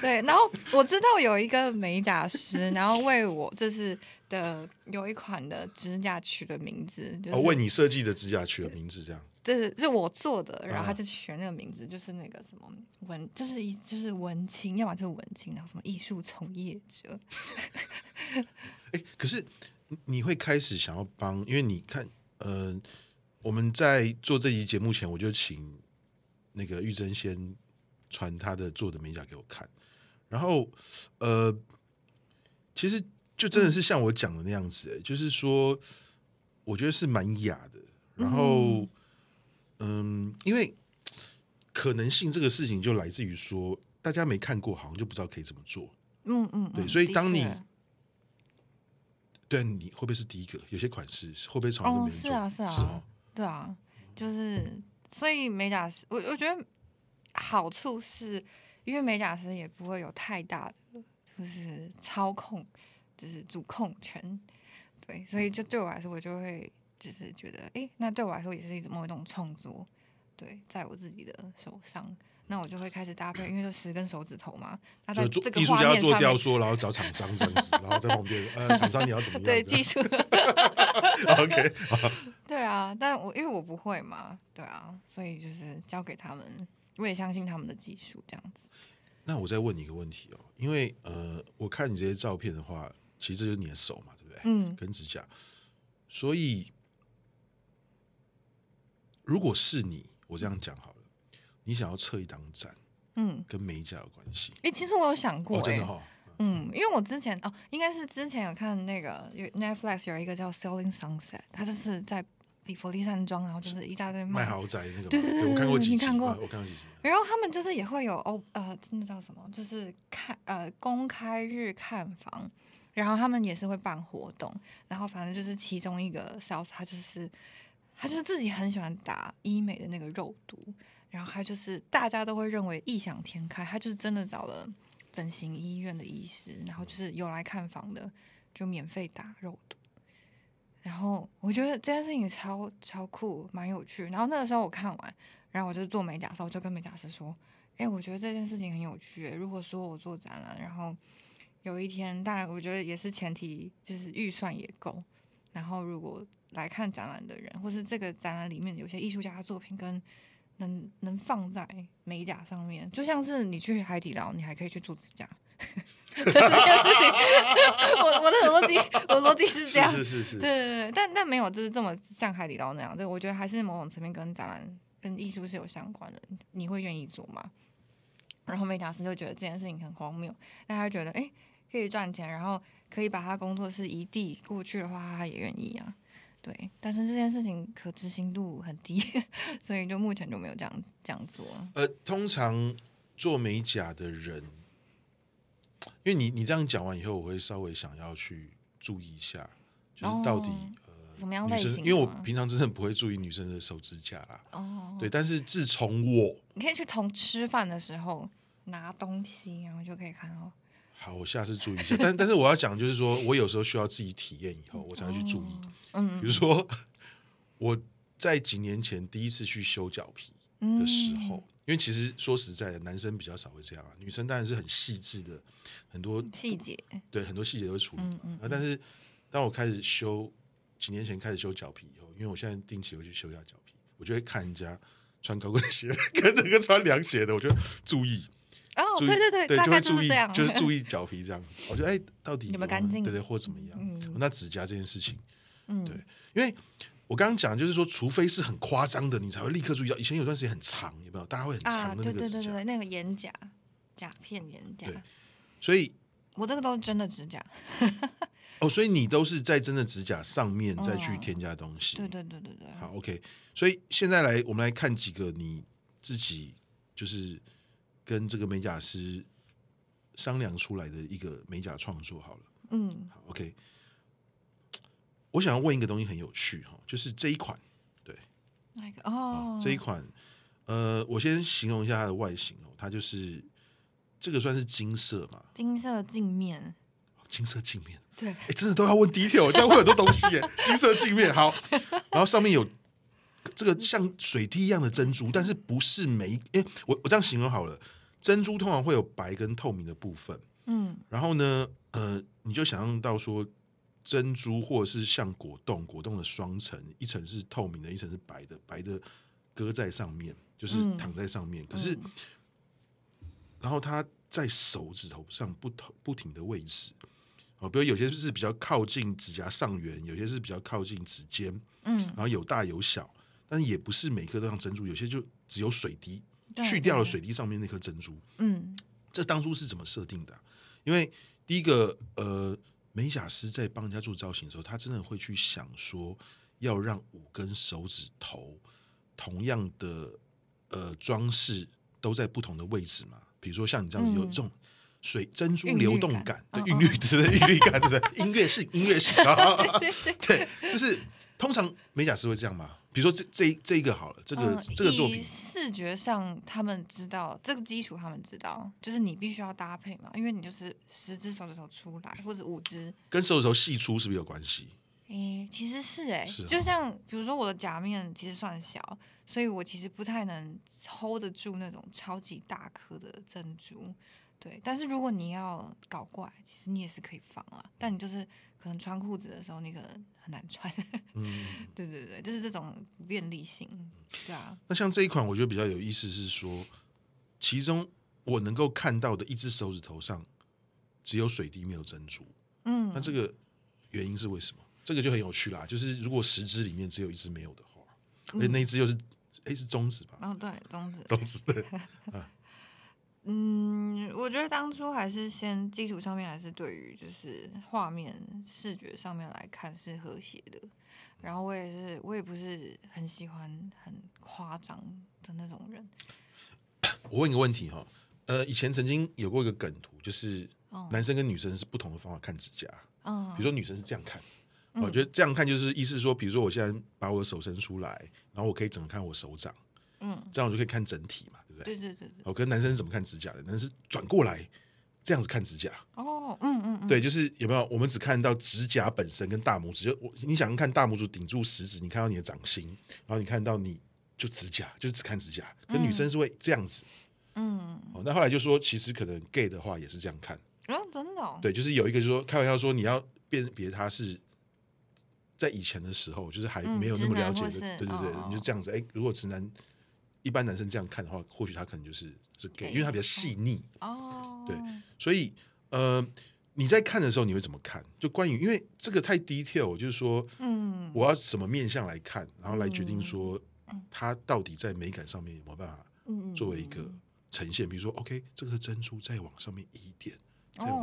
对，然后我知道有一个美甲师，然后为我就是的有一款的指甲取了名字，就是为你设计的指甲取了名字，这样就是就我做的，然后他就取那个名字，就是那个什么文，就是一就是文青，要么就是文青，然后什么艺术从业者。哎，可是你会开始想要帮，因为你看。嗯，我们在做这集节目前，我就请那个玉珍先传她的做的美甲给我看，然后，呃，其实就真的是像我讲的那样子，哎，就是说，我觉得是蛮雅的。然后，嗯，因为可能性这个事情就来自于说，大家没看过，好像就不知道可以怎么做。嗯嗯，对，所以当你。对，你会不会是第一个？有些款式会不会常常都没是啊，是啊，对啊，就是所以美甲师，我我觉得好处是因为美甲师也不会有太大的就是操控，就是主控权，对，所以就对我来说，我就会就是觉得，哎，那对我来说也是一种某种创作，对，在我自己的手上。那我就会开始搭配，因为就十根手指头嘛。就艺术家做雕塑，然后找厂商这样子，然后在旁边，呃，厂商你要怎么 样？对技术。OK。对啊，但我因为我不会嘛，对啊，所以就是交给他们，我也相信他们的技术这样子。那我再问你一个问题哦，因为呃，我看你这些照片的话，其实就是你的手嘛，对不对？嗯，跟指甲。所以，如果是你，我这样讲好。了。你想要撤一档展，嗯，跟美甲有关系？哎，其实我有想过，真的哈，嗯，因为我之前哦，应该是之前有看那个 Netflix 有一个叫 Selling Sunset，他就是在比佛利山庄，然后就是一大堆卖豪宅那个，对对对对，我看过，你看过，我看过几次。然后他们就是也会有哦，呃，那叫什么？就是看呃公开日看房，然后他们也是会办活动，然后反正就是其中一个 sales，他就是他就是自己很喜欢打医美的那个肉毒。然后他就是大家都会认为异想天开，他就是真的找了整形医院的医师，然后就是有来看房的就免费打肉毒，然后我觉得这件事情超超酷，蛮有趣。然后那个时候我看完，然后我就做美甲的时候，我就跟美甲师说：“哎，我觉得这件事情很有趣。如果说我做展览，然后有一天，当然我觉得也是前提就是预算也够，然后如果来看展览的人，或是这个展览里面有些艺术家的作品跟。”能能放在美甲上面，就像是你去海底捞，你还可以去做指甲。哈哈哈哈我我的逻辑，我逻辑是这样，是是是，对对对，但但没有，就是这么像海底捞那样。对，我觉得还是某种层面跟展览、跟艺术是有相关的。你会愿意做吗？然后美甲师就觉得这件事情很荒谬，但他觉得哎，可以赚钱，然后可以把他工作室一地过去的话，他也愿意啊。对，但是这件事情可执行度很低，所以就目前就没有这样这样做。呃，通常做美甲的人，因为你你这样讲完以后，我会稍微想要去注意一下，就是到底呃，女生，因为我平常真的不会注意女生的手指甲啦。哦。对，但是自从我，你可以去从吃饭的时候拿东西，然后就可以看到。好，我下次注意一下。但 但是我要讲，就是说我有时候需要自己体验以后，我才会去注意。嗯，比如说我在几年前第一次去修脚皮的时候，因为其实说实在的，男生比较少会这样啊。女生当然是很细致的，很多细节，对，很多细节都会处理。嗯嗯。但是当我开始修几年前开始修脚皮以后，因为我现在定期会去修一下脚皮，我就会看人家穿高跟鞋 跟那个穿凉鞋的，我就注意。哦，对对对，大概就是这样，就是 注意脚皮这样。我觉得，哎，到底有没有干净？对对，或怎么样？那指甲这件事情，嗯，对，因为我刚刚讲就是说，除非是很夸张的，你才会立刻注意到。以前有段时间很长，有没有？大家会很长那个指甲，对对对对，那个眼甲、甲片、眼甲。对，所以我这个都是真的指甲。哦，所以你都是在真的指甲上面再去添加东西？对对对对对。好，OK。所以现在来，我们来看几个你自己就是。跟这个美甲师商量出来的一个美甲创作好了，嗯，好，OK。我想要问一个东西很有趣哈，就是这一款，对，哪一个哦？这一款，呃，我先形容一下它的外形哦，它就是这个算是金色嘛，金色镜面，金色镜面，对，哎，真的都要问 detail，这样问很多东西，耶，金色镜面好，然后上面有这个像水滴一样的珍珠，但是不是美？哎，我我这样形容好了。珍珠通常会有白跟透明的部分，嗯，然后呢，呃，你就想象到说，珍珠或者是像果冻，果冻的双层，一层是透明的，一层是白的，白的搁在上面，就是躺在上面。可是，然后它在手指头上不同不停的位置，哦，比如有些是比较靠近指甲上缘，有些是比较靠近指尖，嗯，然后有大有小，但也不是每颗都像珍珠，有些就只有水滴。去掉了水滴上面那颗珍珠，嗯，这当初是怎么设定的？因为第一个，呃，美甲师在帮人家做造型的时候，他真的会去想说，要让五根手指头同样的呃装饰都在不同的位置嘛？比如说像你这样有这种水珍珠流动感的韵律，对不对？韵律感，对不对？音乐是音乐型 对，就是通常美甲师会这样吗？比如说这这这一个好了，这个这个作品视觉上他们知道这个基础，他们知道就是你必须要搭配嘛，因为你就是十只手指头出来或者五只，跟手指头细粗是不是有关系？哎，其实是哎，是就像比如说我的假面其实算小，所以我其实不太能 hold 得住那种超级大颗的珍珠，对。但是如果你要搞怪，其实你也是可以放啊，但你就是可能穿裤子的时候你可能很难穿。嗯。对对对，就是这种便利性，对啊。那像这一款，我觉得比较有意思是说，其中我能够看到的一只手指头上只有水滴，没有珍珠。嗯，那这个原因是为什么？这个就很有趣啦。就是如果十只里面只有一只没有的话，那那一只又是哎是中指吧？嗯，对，中指，中指对。嗯，我觉得当初还是先基础上面还是对于就是画面视觉上面来看是和谐的。然后我也是，我也不是很喜欢很夸张的那种人。我问个问题哈，呃，以前曾经有过一个梗图，就是男生跟女生是不同的方法看指甲。嗯，比如说女生是这样看，我觉得这样看就是意思说，比如说我现在把我的手伸出来，然后我可以整个看我手掌，嗯，这样我就可以看整体嘛，对不对？对对对对。我跟男生是怎么看指甲的？男生转过来。这样子看指甲哦，嗯嗯嗯，对，就是有没有我们只看到指甲本身跟大拇指，就我你想看大拇指顶住食指，你看到你的掌心，然后你看到你就指甲，就是只看指甲。可女生是会这样子，嗯。哦，那后来就说，其实可能 gay 的话也是这样看啊，真的。对，就是有一个就说开玩笑说，你要辨别他是在以前的时候，就是还没有那么了解的，对对对，你就这样子，哎，如果直男一般男生这样看的话，或许他可能就是是 gay，因为他比较细腻哦。对，所以呃，你在看的时候你会怎么看？就关于因为这个太 detail，就是说，嗯，我要什么面向来看，然后来决定说，嗯，它到底在美感上面有没有办法，嗯，作为一个呈现，比如说，OK，这个珍珠再往上面一点。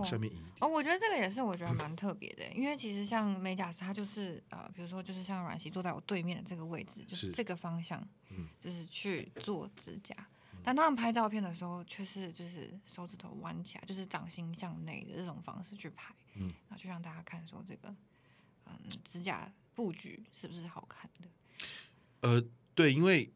在面移哦，我觉得这个也是我觉得蛮特别的，因为其实像美甲师，他就是呃，比如说就是像阮西坐在我对面的这个位置，就是这个方向，嗯，就是去做指甲，但他们拍照片的时候，却是就是手指头弯起来，就是掌心向内的这种方式去拍，嗯，然后就让大家看说这个嗯指甲布局是不是好看的？呃，对，因为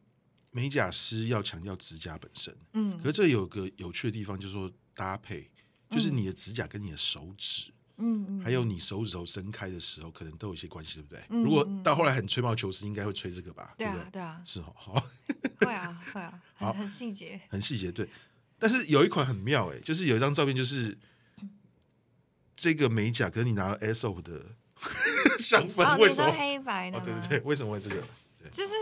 美甲师要强调指甲本身，嗯，可是这有个有趣的地方，就是说搭配。就是你的指甲跟你的手指，嗯，还有你手指头伸开的时候，可能都有一些关系，对不对？如果到后来很吹毛求疵，应该会吹这个吧？对啊，对啊，是哦，好，会啊，会啊，好，很细节，很细节，对。但是有一款很妙哎，就是有一张照片，就是这个美甲，可是你拿了 s o p 的香 氛，为什么黑白？哦，对对对，为什么会这个？就是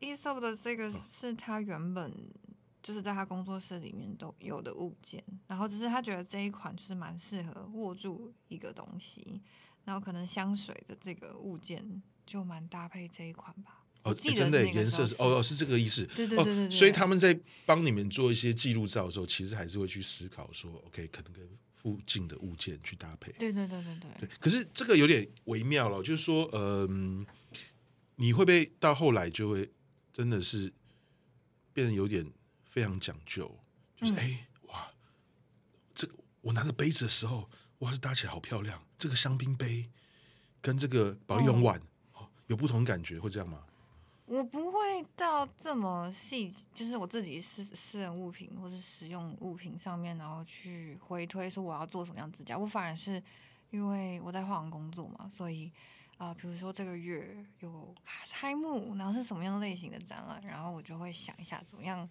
ESOP 的这个是它原本。就是在他工作室里面都有的物件，然后只是他觉得这一款就是蛮适合握住一个东西，然后可能香水的这个物件就蛮搭配这一款吧。哦，真的颜色是哦，是这个意思。对对对对对。所以他们在帮你们做一些记录照的时候，其实还是会去思考说，OK，可能跟附近的物件去搭配。对对对对对。对，可是这个有点微妙了，就是说，呃，你会不会到后来就会真的是变得有点。非常讲究，就是哎哇，这我拿着杯子的时候，哇，是搭起来好漂亮。这个香槟杯跟这个保利龙碗有不同感觉，会这样吗？我不会到这么细，就是我自己私私人物品或是使用物品上面，然后去回推说我要做什么样指甲。我反而是因为我在画廊工作嘛，所以啊，比如说这个月有开幕，然后是什么样类型的展览，然后我就会想一下怎么样。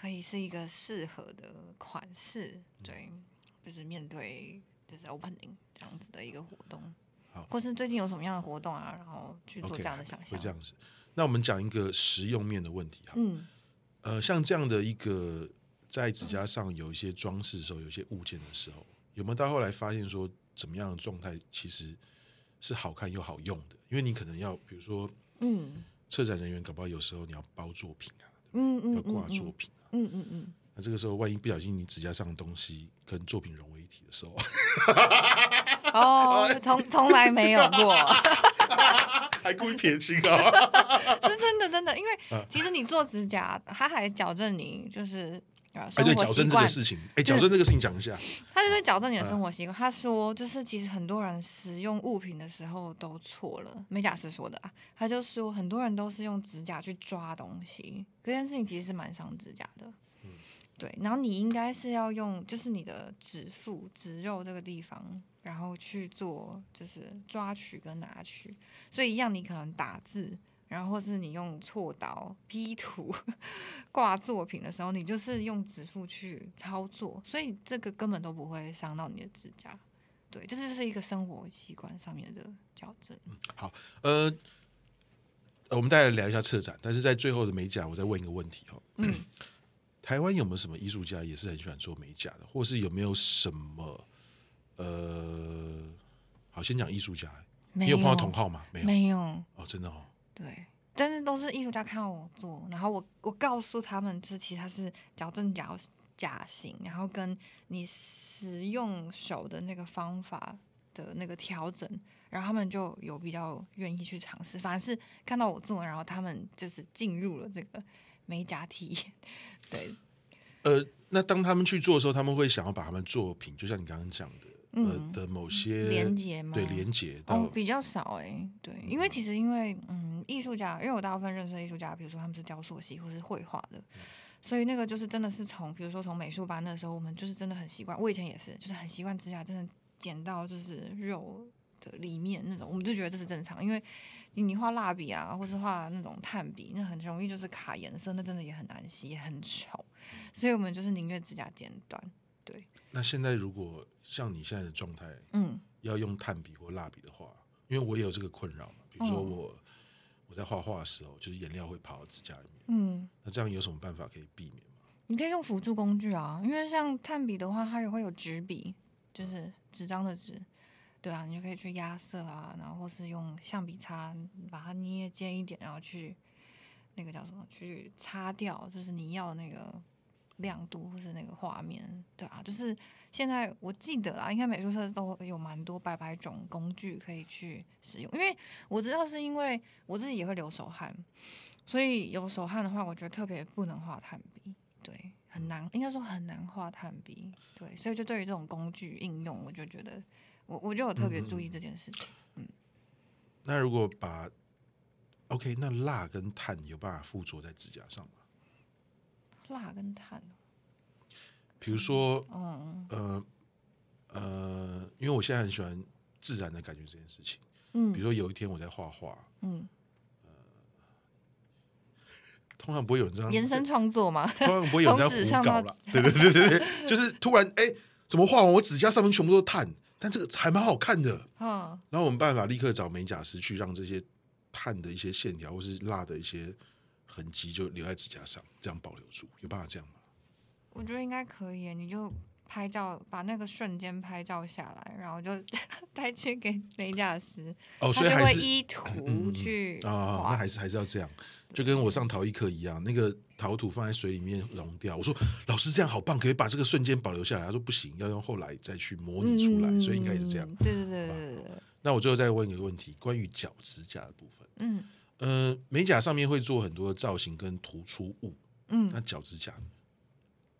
可以是一个适合的款式，对，就是面对就是 opening 这样子的一个活动，或是最近有什么样的活动啊，然后去做这样的想象。会这样子。那我们讲一个实用面的问题哈，嗯，呃，像这样的一个在指甲上有一些装饰的时候，有一些物件的时候，有没有到后来发现说，怎么样的状态其实是好看又好用的？因为你可能要，比如说，嗯，策展人员搞不好有时候你要包作品啊，嗯嗯，要挂作品。嗯嗯嗯，那这个时候万一不小心，你指甲上的东西跟作品融为一体的时候，哦，从从来没有过，还故意撇清啊，真的真的，因为其实你做指甲，他还矫正你，就是。他对矫正这个事情，哎，矫正这个事情讲一下。他就是矫正你的生活习惯。他说，就是其实很多人使用物品的时候都错了。美甲师说的啊，他就说很多人都是用指甲去抓东西，这件事情其实是蛮伤指甲的。嗯。对，然后你应该是要用，就是你的指腹、指肉这个地方，然后去做，就是抓取跟拿取。所以一样，你可能打字。然后，是你用锉刀 P 图 挂作品的时候，你就是用指腹去操作，所以这个根本都不会伤到你的指甲。对，这就是一个生活习惯上面的矫正。好，呃，我们再来聊一下策展，但是在最后的美甲，我再问一个问题哦。嗯。台湾有没有什么艺术家也是很喜欢做美甲的，或是有没有什么呃……好，先讲艺术家，有碰到同号吗？没有，没有哦，真的哦。对，但是都是艺术家看到我做，然后我我告诉他们，就是其实它是矫正脚假型，然后跟你使用手的那个方法的那个调整，然后他们就有比较愿意去尝试。反而是看到我做，然后他们就是进入了这个美甲体验。对，呃，那当他们去做的时候，他们会想要把他们作品，就像你刚刚讲的。嗯的某些连接嘛，对连接哦比较少哎，对，因为其实因为嗯艺术家，因为我大部分认识的艺术家，比如说他们是雕塑系或是绘画的，所以那个就是真的是从比如说从美术班的时候，我们就是真的很习惯。我以前也是，就是很习惯指甲真的剪到就是肉的里面那种，我们就觉得这是正常，因为你画蜡笔啊或是画那种炭笔，那很容易就是卡颜色，那真的也很难洗，也很丑，所以我们就是宁愿指甲剪短。对，那现在如果。像你现在的状态，嗯，要用炭笔或蜡笔的话，因为我也有这个困扰嘛。比如说我我在画画的时候，就是颜料会跑到指甲里面，嗯，那这样有什么办法可以避免吗？你可以用辅助工具啊，因为像炭笔的话，它也会有纸笔，就是纸张的纸，对啊，你就可以去压色啊，然后或是用橡皮擦把它捏尖一点，然后去那个叫什么去擦掉，就是你要那个亮度或是那个画面，对啊，就是。现在我记得啦，应该美术社都有蛮多百百种工具可以去使用。因为我知道是因为我自己也会流手汗，所以有手汗的话，我觉得特别不能画炭笔，对，很难，应该说很难画炭笔，对，所以就对于这种工具应用，我就觉得我我就有特别注意这件事情，嗯。那如果把 OK，那蜡跟碳有办法附着在指甲上吗？蜡跟碳。比如说，嗯嗯，呃呃，因为我现在很喜欢自然的感觉这件事情。嗯，比如说有一天我在画画，嗯，通常不会有人这样延伸创作嘛，通常不会有人这样胡搞了。对对对对对，就是突然哎，怎么画完我指甲上面全部都是碳，但这个还蛮好看的。嗯，然后我们办法立刻找美甲师去让这些碳的一些线条或是蜡的一些痕迹就留在指甲上，这样保留住，有办法这样吗？我觉得应该可以，你就拍照，把那个瞬间拍照下来，然后就 带去给美甲师，他还是依图去啊。那还是还是要这样，就跟我上陶艺课一样，那个陶土放在水里面溶掉。我说老师这样好棒，可以把这个瞬间保留下来。他说不行，要用后来再去模拟出来，所以应该也是这样。对对对对对。那我最后再问一个问题，关于脚指甲的部分。嗯。呃，美甲上面会做很多的造型跟突出物。嗯。那脚趾甲呢？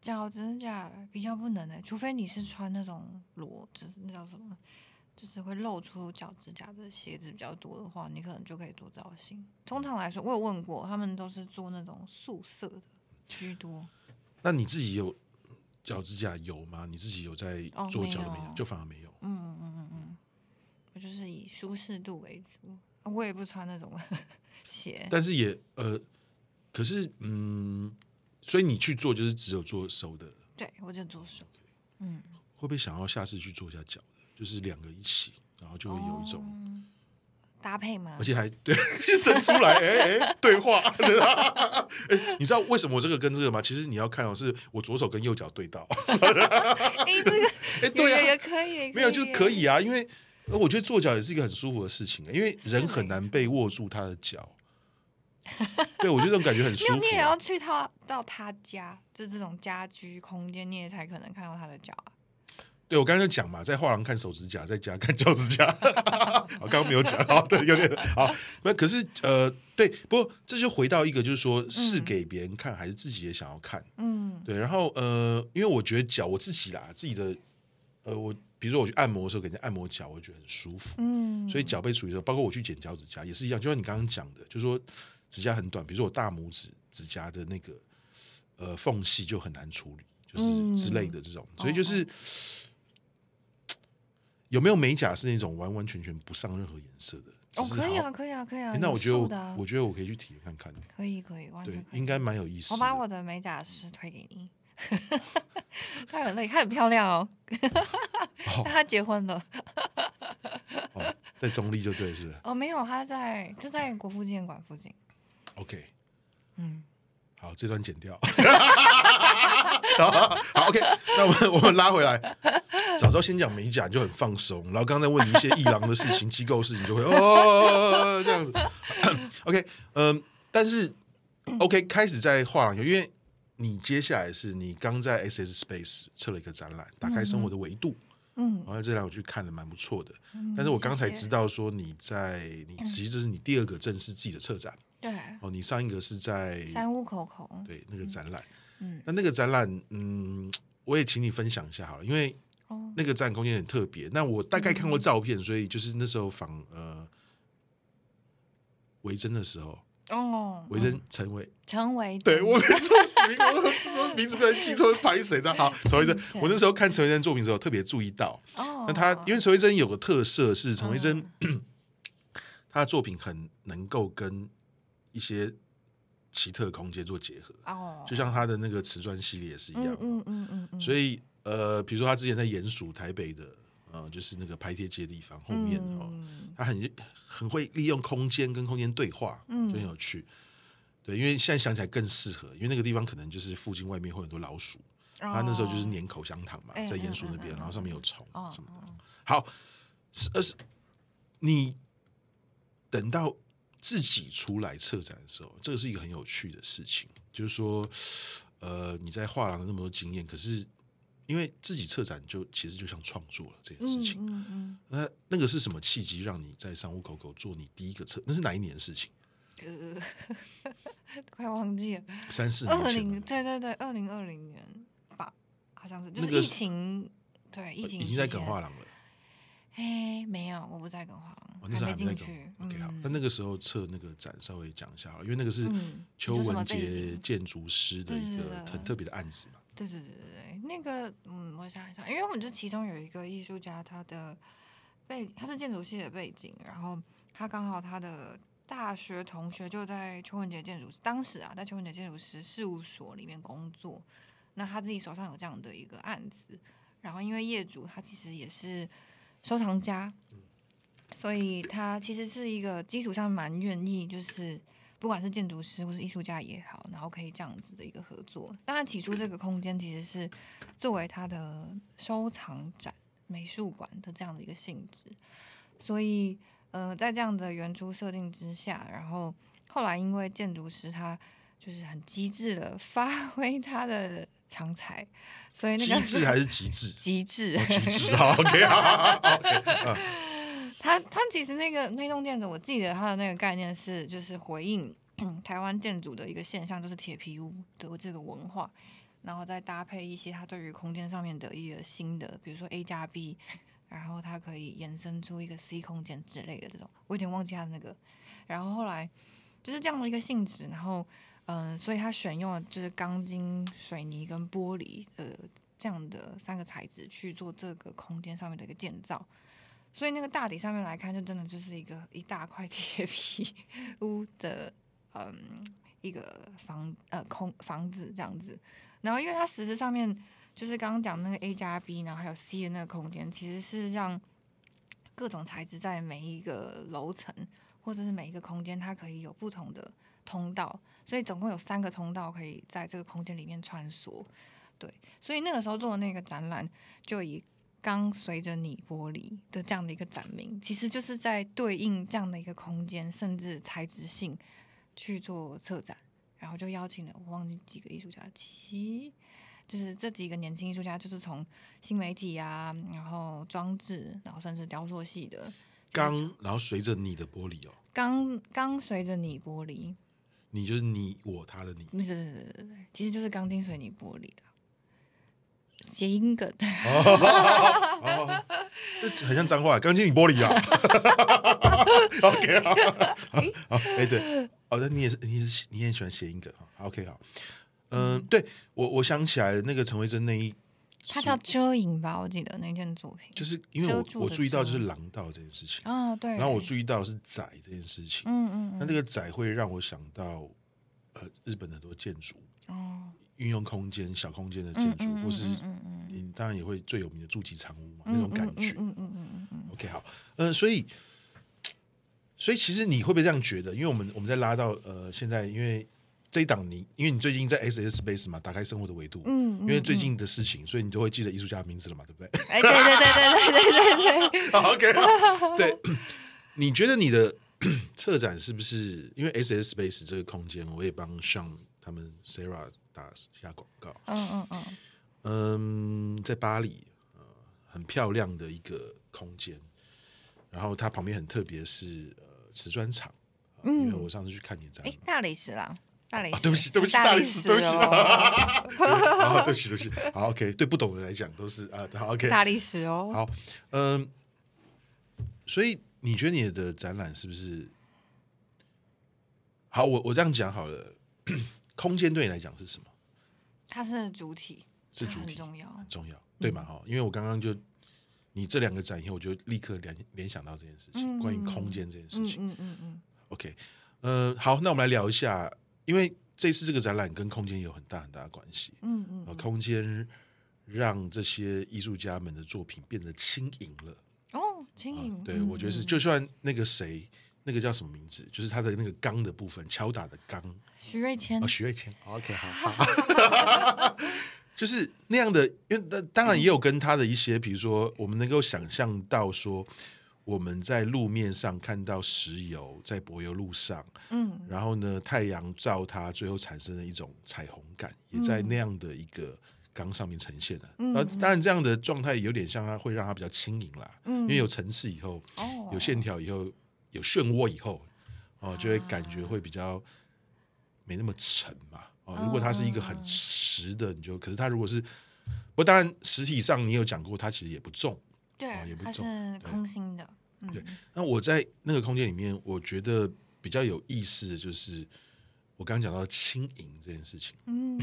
脚趾甲比较不能诶，除非你是穿那种裸，就是那叫什么，就是会露出脚趾甲的鞋子比较多的话，你可能就可以做造型。通常来说，我有问过，他们都是做那种素色的居多。那你自己有脚趾甲有吗？你自己有在做脚美甲？就反而没有。嗯嗯嗯嗯嗯，我就是以舒适度为主，我也不穿那种 鞋。但是也呃，可是嗯。所以你去做就是只有做收的，对我只做手，嗯，会不会想要下次去做一下脚的？就是两个一起，然后就会有一种搭配嘛。而且还对 伸出来，哎哎，对话，哎，你知道为什么我这个跟这个吗？其实你要看哦，是我左手跟右脚对到，哎，这个哎，对呀，也可以，没有就可以啊，因为我觉得做脚也是一个很舒服的事情，因为人很难被握住他的脚。对，我觉得这种感觉很舒服。你也要去他到他家，就这种家居空间，你也才可能看到他的脚啊。对，我刚就讲嘛，在画廊看手指甲，在家看脚趾甲。我 刚刚没有讲，对，有点好。那可是呃，对，不过这就回到一个，就是说，是给别人看，还是自己也想要看？嗯，对。然后呃，因为我觉得脚，我自己啦，自己的呃，我比如说我去按摩的时候，给人家按摩脚，我觉得很舒服。嗯，所以脚被处理的时候，包括我去剪脚趾甲也是一样，就像你刚刚讲的，就是说。指甲很短，比如说我大拇指指甲的那个呃缝隙就很难处理，就是之类的这种，所以就是有没有美甲是那种完完全全不上任何颜色的？哦，可以啊，可以啊，可以啊。那我觉得，我觉得我可以去体验看看。可以，可以，对，应该蛮有意思。我把我的美甲师推给你，他很累，他很漂亮哦。但 他结婚了，在中立就对，是不？是？哦，没有，他在就在国富纪念馆附近。OK，嗯，好，这段剪掉，好 OK，那我们 我们拉回来，早知道先讲美甲你就很放松，然后刚才问一些艺廊的事情、机构事情就会 哦这样子，OK，嗯，但是 OK 开始在画廊，因为你接下来是你刚在 SS Space 测了一个展览，打开生活的维度。嗯，然后这展我去看了，蛮不错的。但是我刚才知道说你在你其实这是你第二个正式自己的策展，对。哦，你上一个是在三屋口口，对那个展览。嗯，那那个展览，嗯，我也请你分享一下好了，因为那个展览空间很特别。那我大概看过照片，所以就是那时候访呃维珍的时候。哦，维珍陈维，陈维，对我没错，我名字不知记错拍谁的。好，陈伟珍，我那时候看陈伟珍作品的时候，特别注意到，那他因为陈伟珍有个特色是，陈伟珍 他的作品很能够跟一些奇特空间做结合，哦，就像他的那个瓷砖系列是一样，嗯嗯嗯所以呃，比如说他之前在演署台北的。呃，就是那个贴机街地方后面哦，他很很会利用空间跟空间对话，就很有趣。对，因为现在想起来更适合，因为那个地方可能就是附近外面会很多老鼠，他那时候就是粘口香糖嘛，在鼹鼠那边，然后上面有虫什么的。好，是而是你等到自己出来策展的时候，这个是一个很有趣的事情，就是说，呃，你在画廊的那么多经验，可是。因为自己策展就其实就像创作了这件事情。嗯嗯，那那个是什么契机让你在商务口口做你第一个策？那是哪一年的事情？呃，快忘记了，三四二零，对对对，二零二零年吧，好像是就是疫情，对疫情已经在梗画廊了。哎，没有，我不在梗画廊，我那时候还没在去。OK，好，那那个时候测那个展稍微讲一下，因为那个是邱文杰建筑师的一个很特别的案子嘛。对对对对对。那个，嗯，我想一想，因为我们就其中有一个艺术家，他的背他是建筑系的背景，然后他刚好他的大学同学就在邱文杰建筑，当时啊，在邱文杰建筑师事务所里面工作，那他自己手上有这样的一个案子，然后因为业主他其实也是收藏家，所以他其实是一个基础上蛮愿意，就是。不管是建筑师或是艺术家也好，然后可以这样子的一个合作。当然，起初这个空间其实是作为他的收藏展美术馆的这样的一个性质，所以呃，在这样的原初设定之下，然后后来因为建筑师他就是很机智的发 挥他的长才，所以那机智还是极致，极致，极致啊，OK 啊，OK。他他其实那个那栋建筑，我记得他的那个概念是，就是回应台湾建筑的一个现象，就是铁皮屋的这个文化，然后再搭配一些他对于空间上面的一个新的，比如说 A 加 B，然后它可以延伸出一个 C 空间之类的这种，我有点忘记他的那个。然后后来就是这样的一个性质，然后嗯，所以他选用了就是钢筋、水泥跟玻璃呃这样的三个材质去做这个空间上面的一个建造。所以那个大底上面来看，就真的就是一个一大块 铁皮屋的，嗯，一个房呃空房子这样子。然后因为它实质上面就是刚刚讲那个 A 加 B，然后还有 C 的那个空间，其实是让各种材质在每一个楼层或者是每一个空间，它可以有不同的通道。所以总共有三个通道可以在这个空间里面穿梭。对，所以那个时候做的那个展览就以。刚随着你玻璃的这样的一个展名，其实就是在对应这样的一个空间，甚至材质性去做策展，然后就邀请了我忘记几个艺术家，其就是这几个年轻艺术家，就是从新媒体啊，然后装置，然后甚至雕塑系的刚，然后随着你的玻璃哦，刚刚随着你玻璃，你就是你我他的你，那个对对对对对，其实就是钢筋水泥玻璃的。谐音梗，哦，这很像脏话，钢筋你玻璃啊！OK 好，哎对，哦，那你也是，你也是你也喜欢谐音梗哈，OK 哈。嗯，对我我想起来那个陈慧珍那一，它叫遮影吧，我记得那件作品，就是因为我我注意到就是廊道这件事情啊，对，然后我注意到是窄这件事情，嗯嗯，那这个窄会让我想到呃日本的很多建筑哦。运用空间小空间的建筑，或是你当然也会最有名的筑基长屋嘛，那种感觉。嗯嗯嗯嗯嗯。OK，好，呃，所以所以其实你会不会这样觉得？因为我们我们在拉到呃，现在因为这一档，你因为你最近在 SS Space 嘛，打开生活的维度。嗯。因为最近的事情，所以你就会记得艺术家的名字了嘛，对不对？哎，对对对对对对对。OK。对，你觉得你的策展是不是因为 SS Space 这个空间？我也帮上他们 Sarah。打下广告，嗯嗯嗯，嗯，在巴黎，呃，很漂亮的一个空间，然后它旁边很特别，是呃瓷砖厂，嗯，因为我上次去看你展，哎，大理石啦，大理石，对不起，对不起，大理石，对不起，对不起，对不起，好，OK，对不懂的来讲都是啊，OK，大理石哦，好，嗯，所以你觉得你的展览是不是好？我我这样讲好了。空间对你来讲是什么？它是主体，是主体，重要，很重要，对吗？哈，因为我刚刚就你这两个展现，我就立刻联联想到这件事情，关于空间这件事情。嗯嗯嗯。OK，呃，好，那我们来聊一下，因为这次这个展览跟空间有很大很大的关系。嗯嗯。空间让这些艺术家们的作品变得轻盈了。哦，轻盈。对，我觉得是，就算那个谁。那个叫什么名字？就是它的那个钢的部分，敲打的钢。徐瑞谦。哦。徐瑞谦。OK，好。好 就是那样的，因为当然也有跟他的一些，比如说我们能够想象到，说我们在路面上看到石油在柏油路上，嗯，然后呢太阳照它，最后产生了一种彩虹感，也在那样的一个缸上面呈现了。呃，当然这样的状态有点像它，会让它比较轻盈啦。嗯，因为有层次以后，哦，有线条以后。有漩涡以后，哦，就会感觉会比较没那么沉嘛。哦，如果它是一个很实的，你就可是它如果是不当然实体上你有讲过，它其实也不重，对，也不重，它是空心的。对，那我在那个空间里面，我觉得比较有意思的就是我刚刚讲到轻盈这件事情。嗯，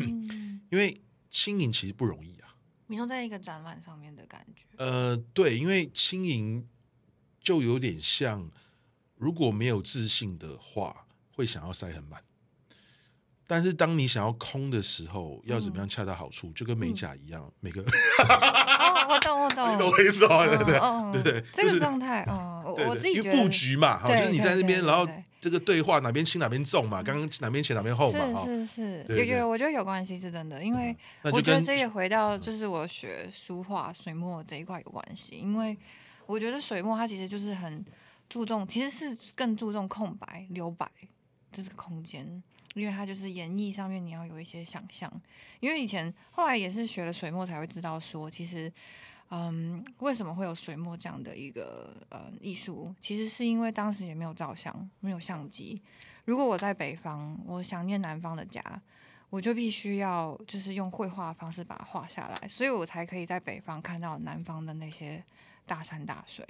因为轻盈其实不容易啊。你说在一个展览上面的感觉？呃，对，因为轻盈就有点像。如果没有自信的话，会想要塞很满。但是当你想要空的时候，要怎么样恰到好处？就跟美甲一样，每个。哦，我懂，我懂，懂我意思的，嗯，对对，这个状态，嗯，我自己因得布局嘛，就是你在那边，然后这个对话哪边轻哪边重嘛，刚刚哪边前哪边后嘛，是是是，有有，我觉得有关系是真的，因为我觉得这也回到就是我学书画水墨这一块有关系，因为我觉得水墨它其实就是很。注重其实是更注重空白留白，这是个空间，因为它就是演绎上面你要有一些想象。因为以前后来也是学了水墨才会知道说，其实嗯，为什么会有水墨这样的一个呃艺术？其实是因为当时也没有照相，没有相机。如果我在北方，我想念南方的家，我就必须要就是用绘画的方式把它画下来，所以我才可以在北方看到南方的那些大山大水。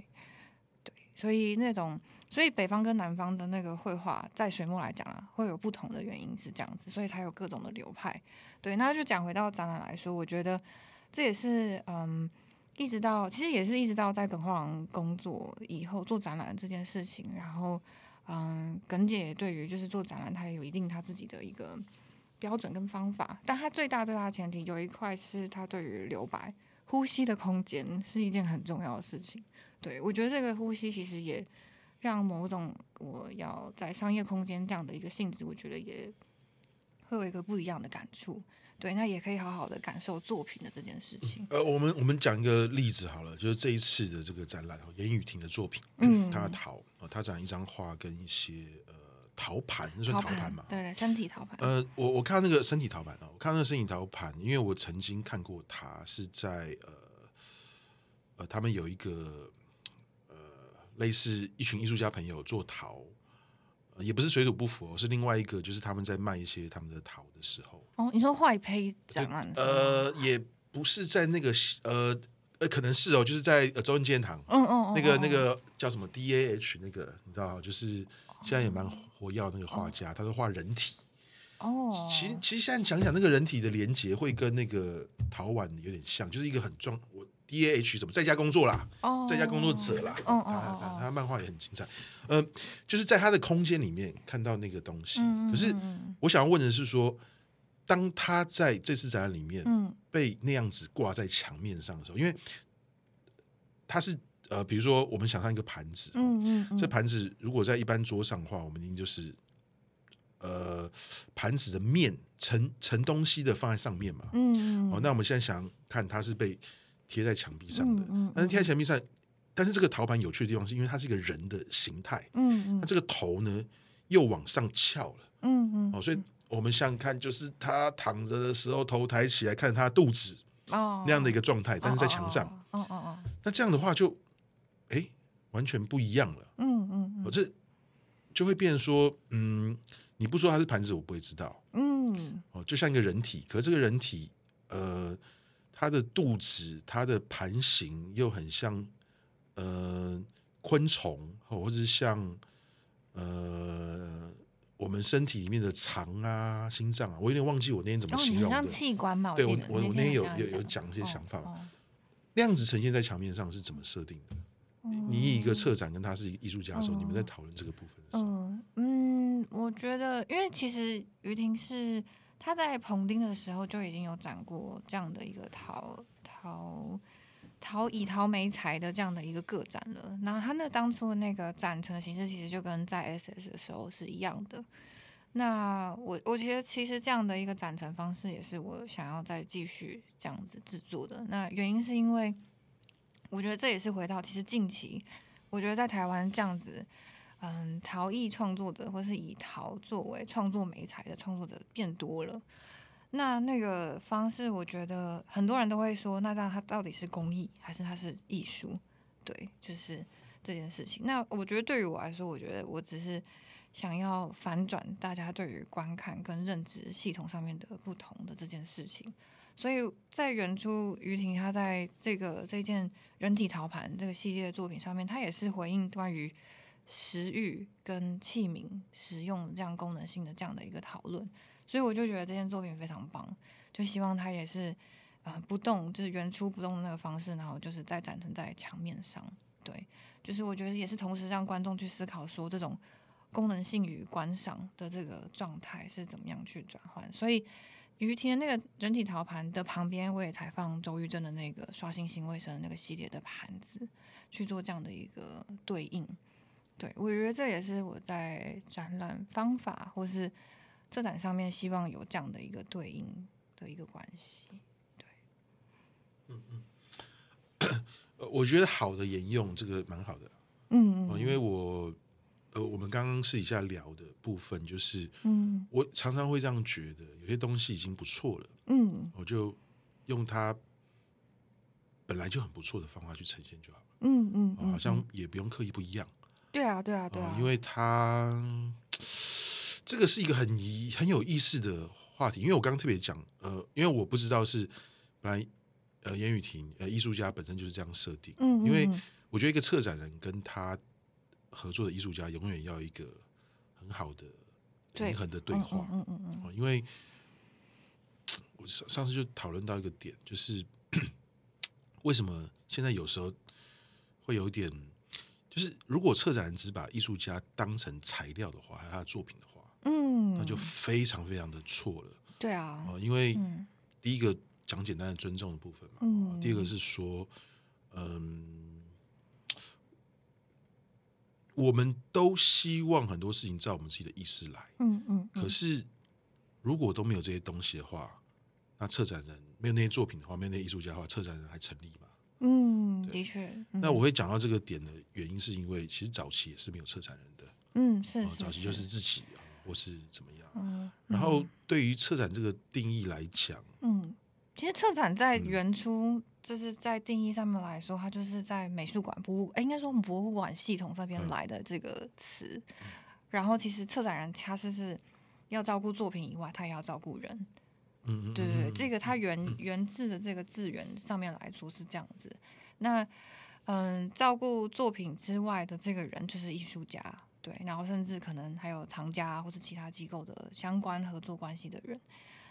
所以那种，所以北方跟南方的那个绘画，在水墨来讲啊，会有不同的原因，是这样子，所以才有各种的流派。对，那就讲回到展览来说，我觉得这也是，嗯，一直到其实也是，一直到在耿画廊工作以后做展览这件事情，然后，嗯，耿姐对于就是做展览，她也有一定她自己的一个标准跟方法，但她最大最大的前提，有一块是她对于留白、呼吸的空间是一件很重要的事情。对，我觉得这个呼吸其实也让某种我要在商业空间这样的一个性质，我觉得也会有一个不一样的感触。对，那也可以好好的感受作品的这件事情。呃，我们我们讲一个例子好了，就是这一次的这个展览，严雨婷的作品，嗯，他的陶，他展一张画跟一些呃陶盘，那算陶盘嘛？对对，身体陶盘。呃，我我看那个身体陶盘啊，我看那个身体陶盘，因为我曾经看过他是在呃呃，他们有一个。类似一群艺术家朋友做陶，也不是水土不服，是另外一个，就是他们在卖一些他们的陶的时候。哦，你说画胚展览？呃，也不是在那个，呃呃，可能是哦，就是在呃周恩健堂。嗯嗯那个那个叫什么 D A H 那个，你知道就是现在也蛮火药那个画家，他都画人体。哦。其实其实现在想想，那个人体的连接会跟那个陶碗有点像，就是一个很壮我。D A H 怎么在家工作啦？在家工作者啦，他他漫画也很精彩。呃，就是在他的空间里面看到那个东西。可是我想要问的是说，当他在这次展览里面被那样子挂在墙面上的时候，因为他是呃，比如说我们想象一个盘子，嗯嗯嗯，这盘子如果在一般桌上的话，我们一定就是呃，盘子的面盛盛东西的放在上面嘛，嗯，哦，那我们现在想看他是被。贴在墙壁上的，但是贴在墙壁上，但是这个陶盘有趣的地方是因为它是一个人的形态，嗯，那这个头呢又往上翘了，嗯嗯，哦，所以我们像看就是他躺着的时候头抬起来看他肚子，哦那样的一个状态，但是在墙上，哦哦哦，那这样的话就哎完全不一样了，嗯嗯嗯，这就会变说，嗯，你不说它是盘子我不会知道，嗯，哦，就像一个人体，可是这个人体，呃。它的肚子，它的盘形又很像，呃，昆虫，或者是像，呃，我们身体里面的肠啊、心脏啊，我有点忘记我那天怎么形容的。器官嘛，对我我那天有有有讲一些想法。那样子呈现在墙面上是怎么设定的？你一个策展跟他是艺术家的时候，你们在讨论这个部分的时候，嗯，我觉得，因为其实于婷是。他在彭丁的时候就已经有展过这样的一个陶陶陶以陶没材的这样的一个个展了。那他那当初那个展成的形式其实就跟在 SS 的时候是一样的。那我我觉得其实这样的一个展成方式也是我想要再继续这样子制作的。那原因是因为我觉得这也是回到其实近期我觉得在台湾这样子。嗯，陶艺创作者或是以陶作为创作媒材的创作者变多了。那那个方式，我觉得很多人都会说，那样它到底是工艺还是它是艺术？对，就是这件事情。那我觉得对于我来说，我觉得我只是想要反转大家对于观看跟认知系统上面的不同的这件事情。所以在原初于婷，她在这个这件人体陶盘这个系列作品上面，她也是回应关于。食欲跟器皿使用这样功能性的这样的一个讨论，所以我就觉得这件作品非常棒，就希望它也是，呃，不动就是原初不动的那个方式，然后就是再展成在墙面上，对，就是我觉得也是同时让观众去思考说这种功能性与观赏的这个状态是怎么样去转换。所以于婷那个人体陶盘的旁边，我也采访周玉珍的那个刷新新卫生那个系列的盘子，去做这样的一个对应。对，我觉得这也是我在展览方法或是策展上面希望有这样的一个对应的一个关系。对，嗯嗯，我觉得好的沿用这个蛮好的，嗯嗯，因为我呃，我们刚刚私底下聊的部分就是，嗯，我常常会这样觉得，有些东西已经不错了，嗯，我就用它本来就很不错的方法去呈现就好了，嗯嗯，好像也不用刻意不一样。对啊，对啊，对啊，因为他这个是一个很很有意思的话题，因为我刚刚特别讲，呃，因为我不知道是本来呃，严雨婷呃，艺术家本身就是这样设定，嗯，因为我觉得一个策展人跟他合作的艺术家，永远要一个很好的平衡的对话，嗯嗯嗯，因为上上次就讨论到一个点，就是 为什么现在有时候会有点。就是，如果策展人只把艺术家当成材料的话，还有他的作品的话，嗯，那就非常非常的错了。对啊，啊，因为第一个讲简单的尊重的部分嘛，嗯，第二个是说，嗯，我们都希望很多事情照我们自己的意思来，嗯嗯。可是如果都没有这些东西的话，那策展人没有那些作品的话，没有那些艺术家的话，策展人还成立吗？嗯，的确。那我会讲到这个点的原因，是因为其实早期也是没有策展人的，嗯是，早期就是自己啊，或是怎么样。然后对于策展这个定义来讲，嗯，其实策展在原初就是在定义上面来说，它就是在美术馆博，哎，应该说博物馆系统这边来的这个词。然后其实策展人他是是要照顾作品以外，他也要照顾人。嗯，对对对，这个它源源自的这个资源上面来说是这样子。那，嗯，照顾作品之外的这个人就是艺术家，对，然后甚至可能还有藏家或是其他机构的相关合作关系的人。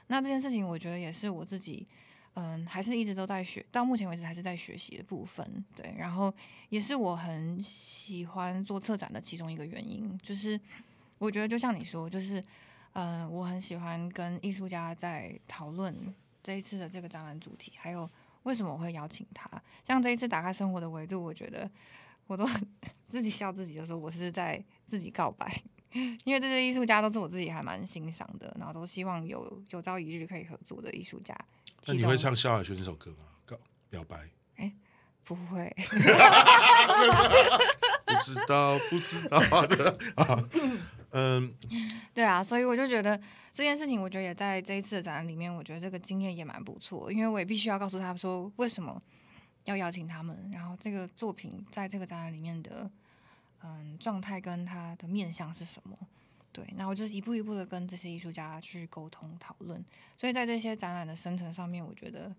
那这件事情，我觉得也是我自己，嗯，还是一直都在学，到目前为止还是在学习的部分。对，然后也是我很喜欢做策展的其中一个原因，就是我觉得就像你说，就是。嗯，我很喜欢跟艺术家在讨论这一次的这个展览主题，还有为什么我会邀请他。像这一次打开生活的维度，我觉得我都 自己笑自己，就是我是在自己告白，因为这些艺术家都是我自己还蛮欣赏的，然后都希望有有朝一日可以合作的艺术家。那你会唱萧亚轩这首歌吗？告表白？哎，不会。不知道，不知道的啊。嗯，对啊，所以我就觉得这件事情，我觉得也在这一次的展览里面，我觉得这个经验也蛮不错，因为我也必须要告诉他们说，为什么要邀请他们，然后这个作品在这个展览里面的嗯状态跟它的面向是什么。对，那我就一步一步的跟这些艺术家去沟通讨论，所以在这些展览的生成上面，我觉得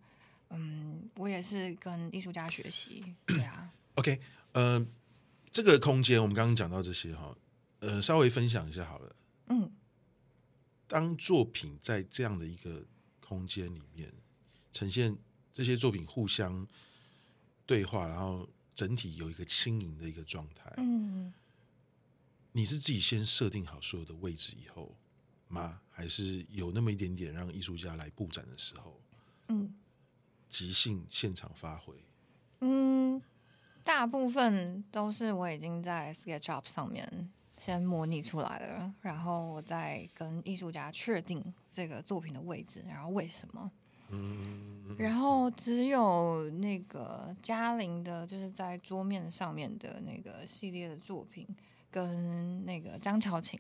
嗯，我也是跟艺术家学习。对啊。OK，呃。这个空间，我们刚刚讲到这些哈，呃，稍微分享一下好了。嗯，当作品在这样的一个空间里面呈现，这些作品互相对话，然后整体有一个轻盈的一个状态。嗯，你是自己先设定好所有的位置以后吗？还是有那么一点点让艺术家来布展的时候？嗯，即兴现场发挥。嗯。大部分都是我已经在 SketchUp 上面先模拟出来了，然后我再跟艺术家确定这个作品的位置，然后为什么？嗯，然后只有那个嘉玲的，就是在桌面上面的那个系列的作品，跟那个张乔琴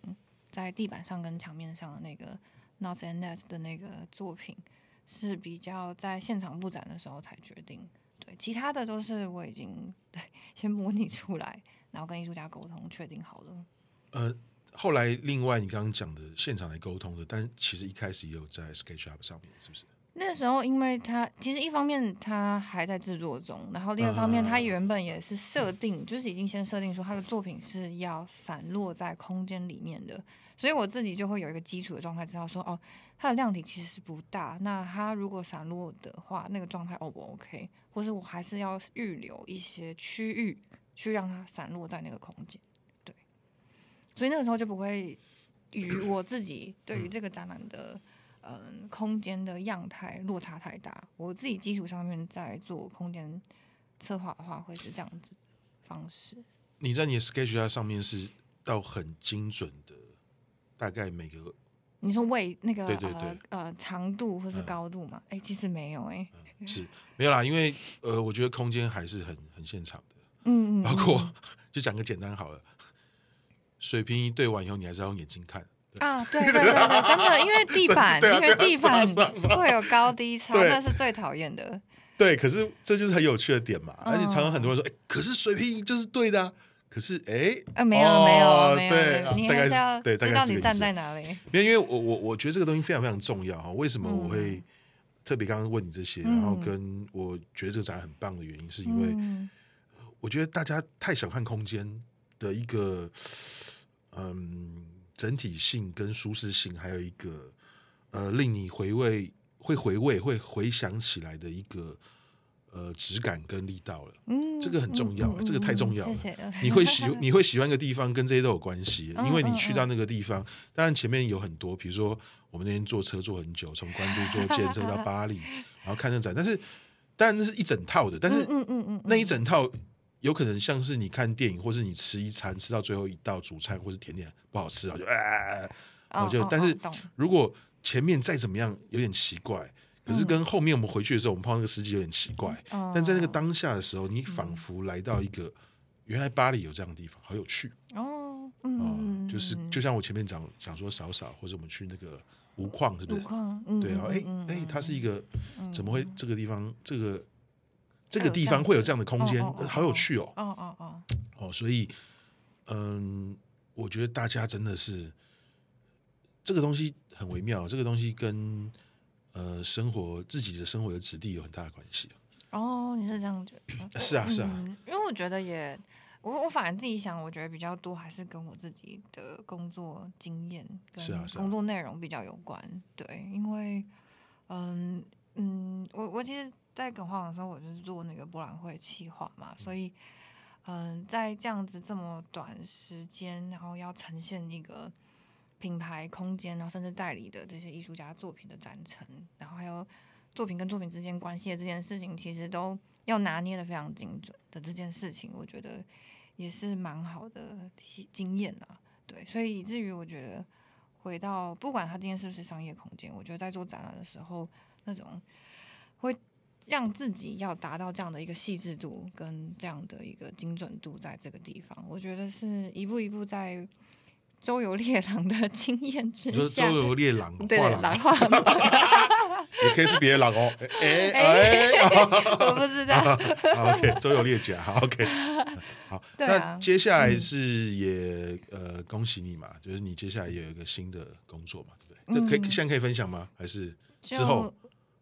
在地板上跟墙面上的那个 Not and Nest 的那个作品，是比较在现场布展的时候才决定。对，其他的都是我已经对先模拟出来，然后跟艺术家沟通确定好了。呃，后来另外你刚刚讲的现场来沟通的，但其实一开始也有在 SketchUp 上面，是不是？那时候因为他其实一方面他还在制作中，然后另一方面他原本也是设定，就是已经先设定说他的作品是要散落在空间里面的，所以我自己就会有一个基础的状态，知道说哦，它的量体其实是不大，那它如果散落的话，那个状态 O 不 OK。或是我还是要预留一些区域去让它散落在那个空间，对，所以那个时候就不会与 我自己对于这个展览的嗯空间的样态落差太大。我自己基础上面在做空间策划的话，会是这样子方式。你在你的 Sketch 上面是到很精准的，大概每个你说位那个对对对呃长度或是高度嘛？哎，其实没有哎。是，没有啦，因为呃，我觉得空间还是很很现场的，嗯嗯，包括就讲个简单好了，水平仪对完以后，你还是要用眼睛看啊，对对对，真的，因为地板，因为地板会有高低 差，那是最讨厌的。对，可是这就是很有趣的点嘛，而且常常很多人说，哎，可是水平仪就是对的，可是，哎，啊没有没有，对，大概是对，到底站在哪里？因为因为我我我觉得这个东西非常非常重要哈，为什么我会？特别刚刚问你这些，然后跟我觉得这个展很棒的原因，是因为我觉得大家太想看空间的一个，嗯，整体性跟舒适性，还有一个呃令你回味、会回味、会回想起来的一个呃质感跟力道了。嗯，这个很重要，这个太重要了。你会喜你会喜欢一个地方，跟这些都有关系，因为你去到那个地方，当然前面有很多，比如说。我们那天坐车坐很久，从关渡坐建运车到巴黎，然后看那展。但是，但那是一整套的。但是，嗯嗯嗯，那一整套有可能像是你看电影，或是你吃一餐吃到最后一道主餐或是甜点不好吃了，就哎哎哎，我就。但是，如果前面再怎么样有点奇怪，可是跟后面我们回去的时候，我们碰到那个司机有点奇怪。但在那个当下的时候，你仿佛来到一个原来巴黎有这样的地方，好有趣哦。嗯，就是就像我前面讲，想说扫扫，或者我们去那个无矿，是不是？无矿，对啊，哎哎，它是一个，怎么会这个地方，这个这个地方会有这样的空间，好有趣哦！哦哦哦，哦，所以，嗯，我觉得大家真的是这个东西很微妙，这个东西跟呃生活自己的生活的质地有很大的关系。哦，你是这样觉得？是啊，是啊，因为我觉得也。我我反而自己想，我觉得比较多还是跟我自己的工作经验跟工作内容比较有关，对，因为嗯嗯，我我其实，在肯画的时候，我就是做那个博览会企划嘛，所以嗯，在这样子这么短时间，然后要呈现一个品牌空间，然后甚至代理的这些艺术家作品的展陈，然后还有作品跟作品之间关系的这件事情，其实都。要拿捏的非常精准的这件事情，我觉得也是蛮好的经验啊，对，所以以至于我觉得回到不管他今天是不是商业空间，我觉得在做展览的时候，那种会让自己要达到这样的一个细致度跟这样的一个精准度，在这个地方，我觉得是一步一步在周游猎狼的 经验之下，周游猎狼对，来画。也可以是别的老公，哎哎，我不知道。OK，周友烈姐，OK，好。那接下来是也呃，恭喜你嘛，就是你接下来也有一个新的工作嘛，对不对？这可以现在可以分享吗？还是之后？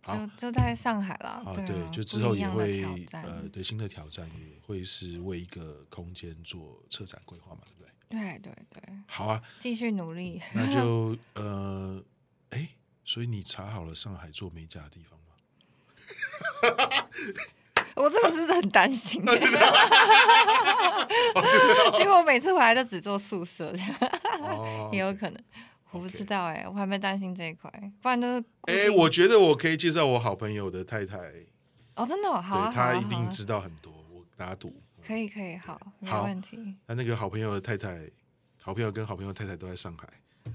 就就在上海了。啊，对，就之后也会呃，对新的挑战也会是为一个空间做策展规划嘛，对不对？对对对。好啊，继续努力。那就呃，哎。所以你查好了上海做美甲的地方吗？我这个是很担心。结果我每次回来都只做宿舍，这 也有可能。我不知道哎，我还没担心这一块，不然都是。哎，我觉得我可以介绍我好朋友的太太。哦，真的好，他一定知道很多。我打赌。可以可以，好，没问题。那那个好朋友的太太，好朋友跟好朋友太太都在上海。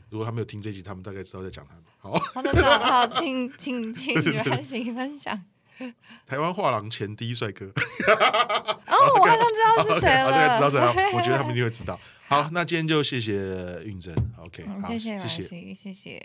如果他没有听这集，他们大概知道在讲他。好，好，好，请，请，请分 享，分享。台湾画廊前第一帅哥。哦，我好像知道是谁了。大概知道谁吗？我觉得他们一定会知道。好，那今天就谢谢运真。OK，好，谢谢，谢谢，谢谢。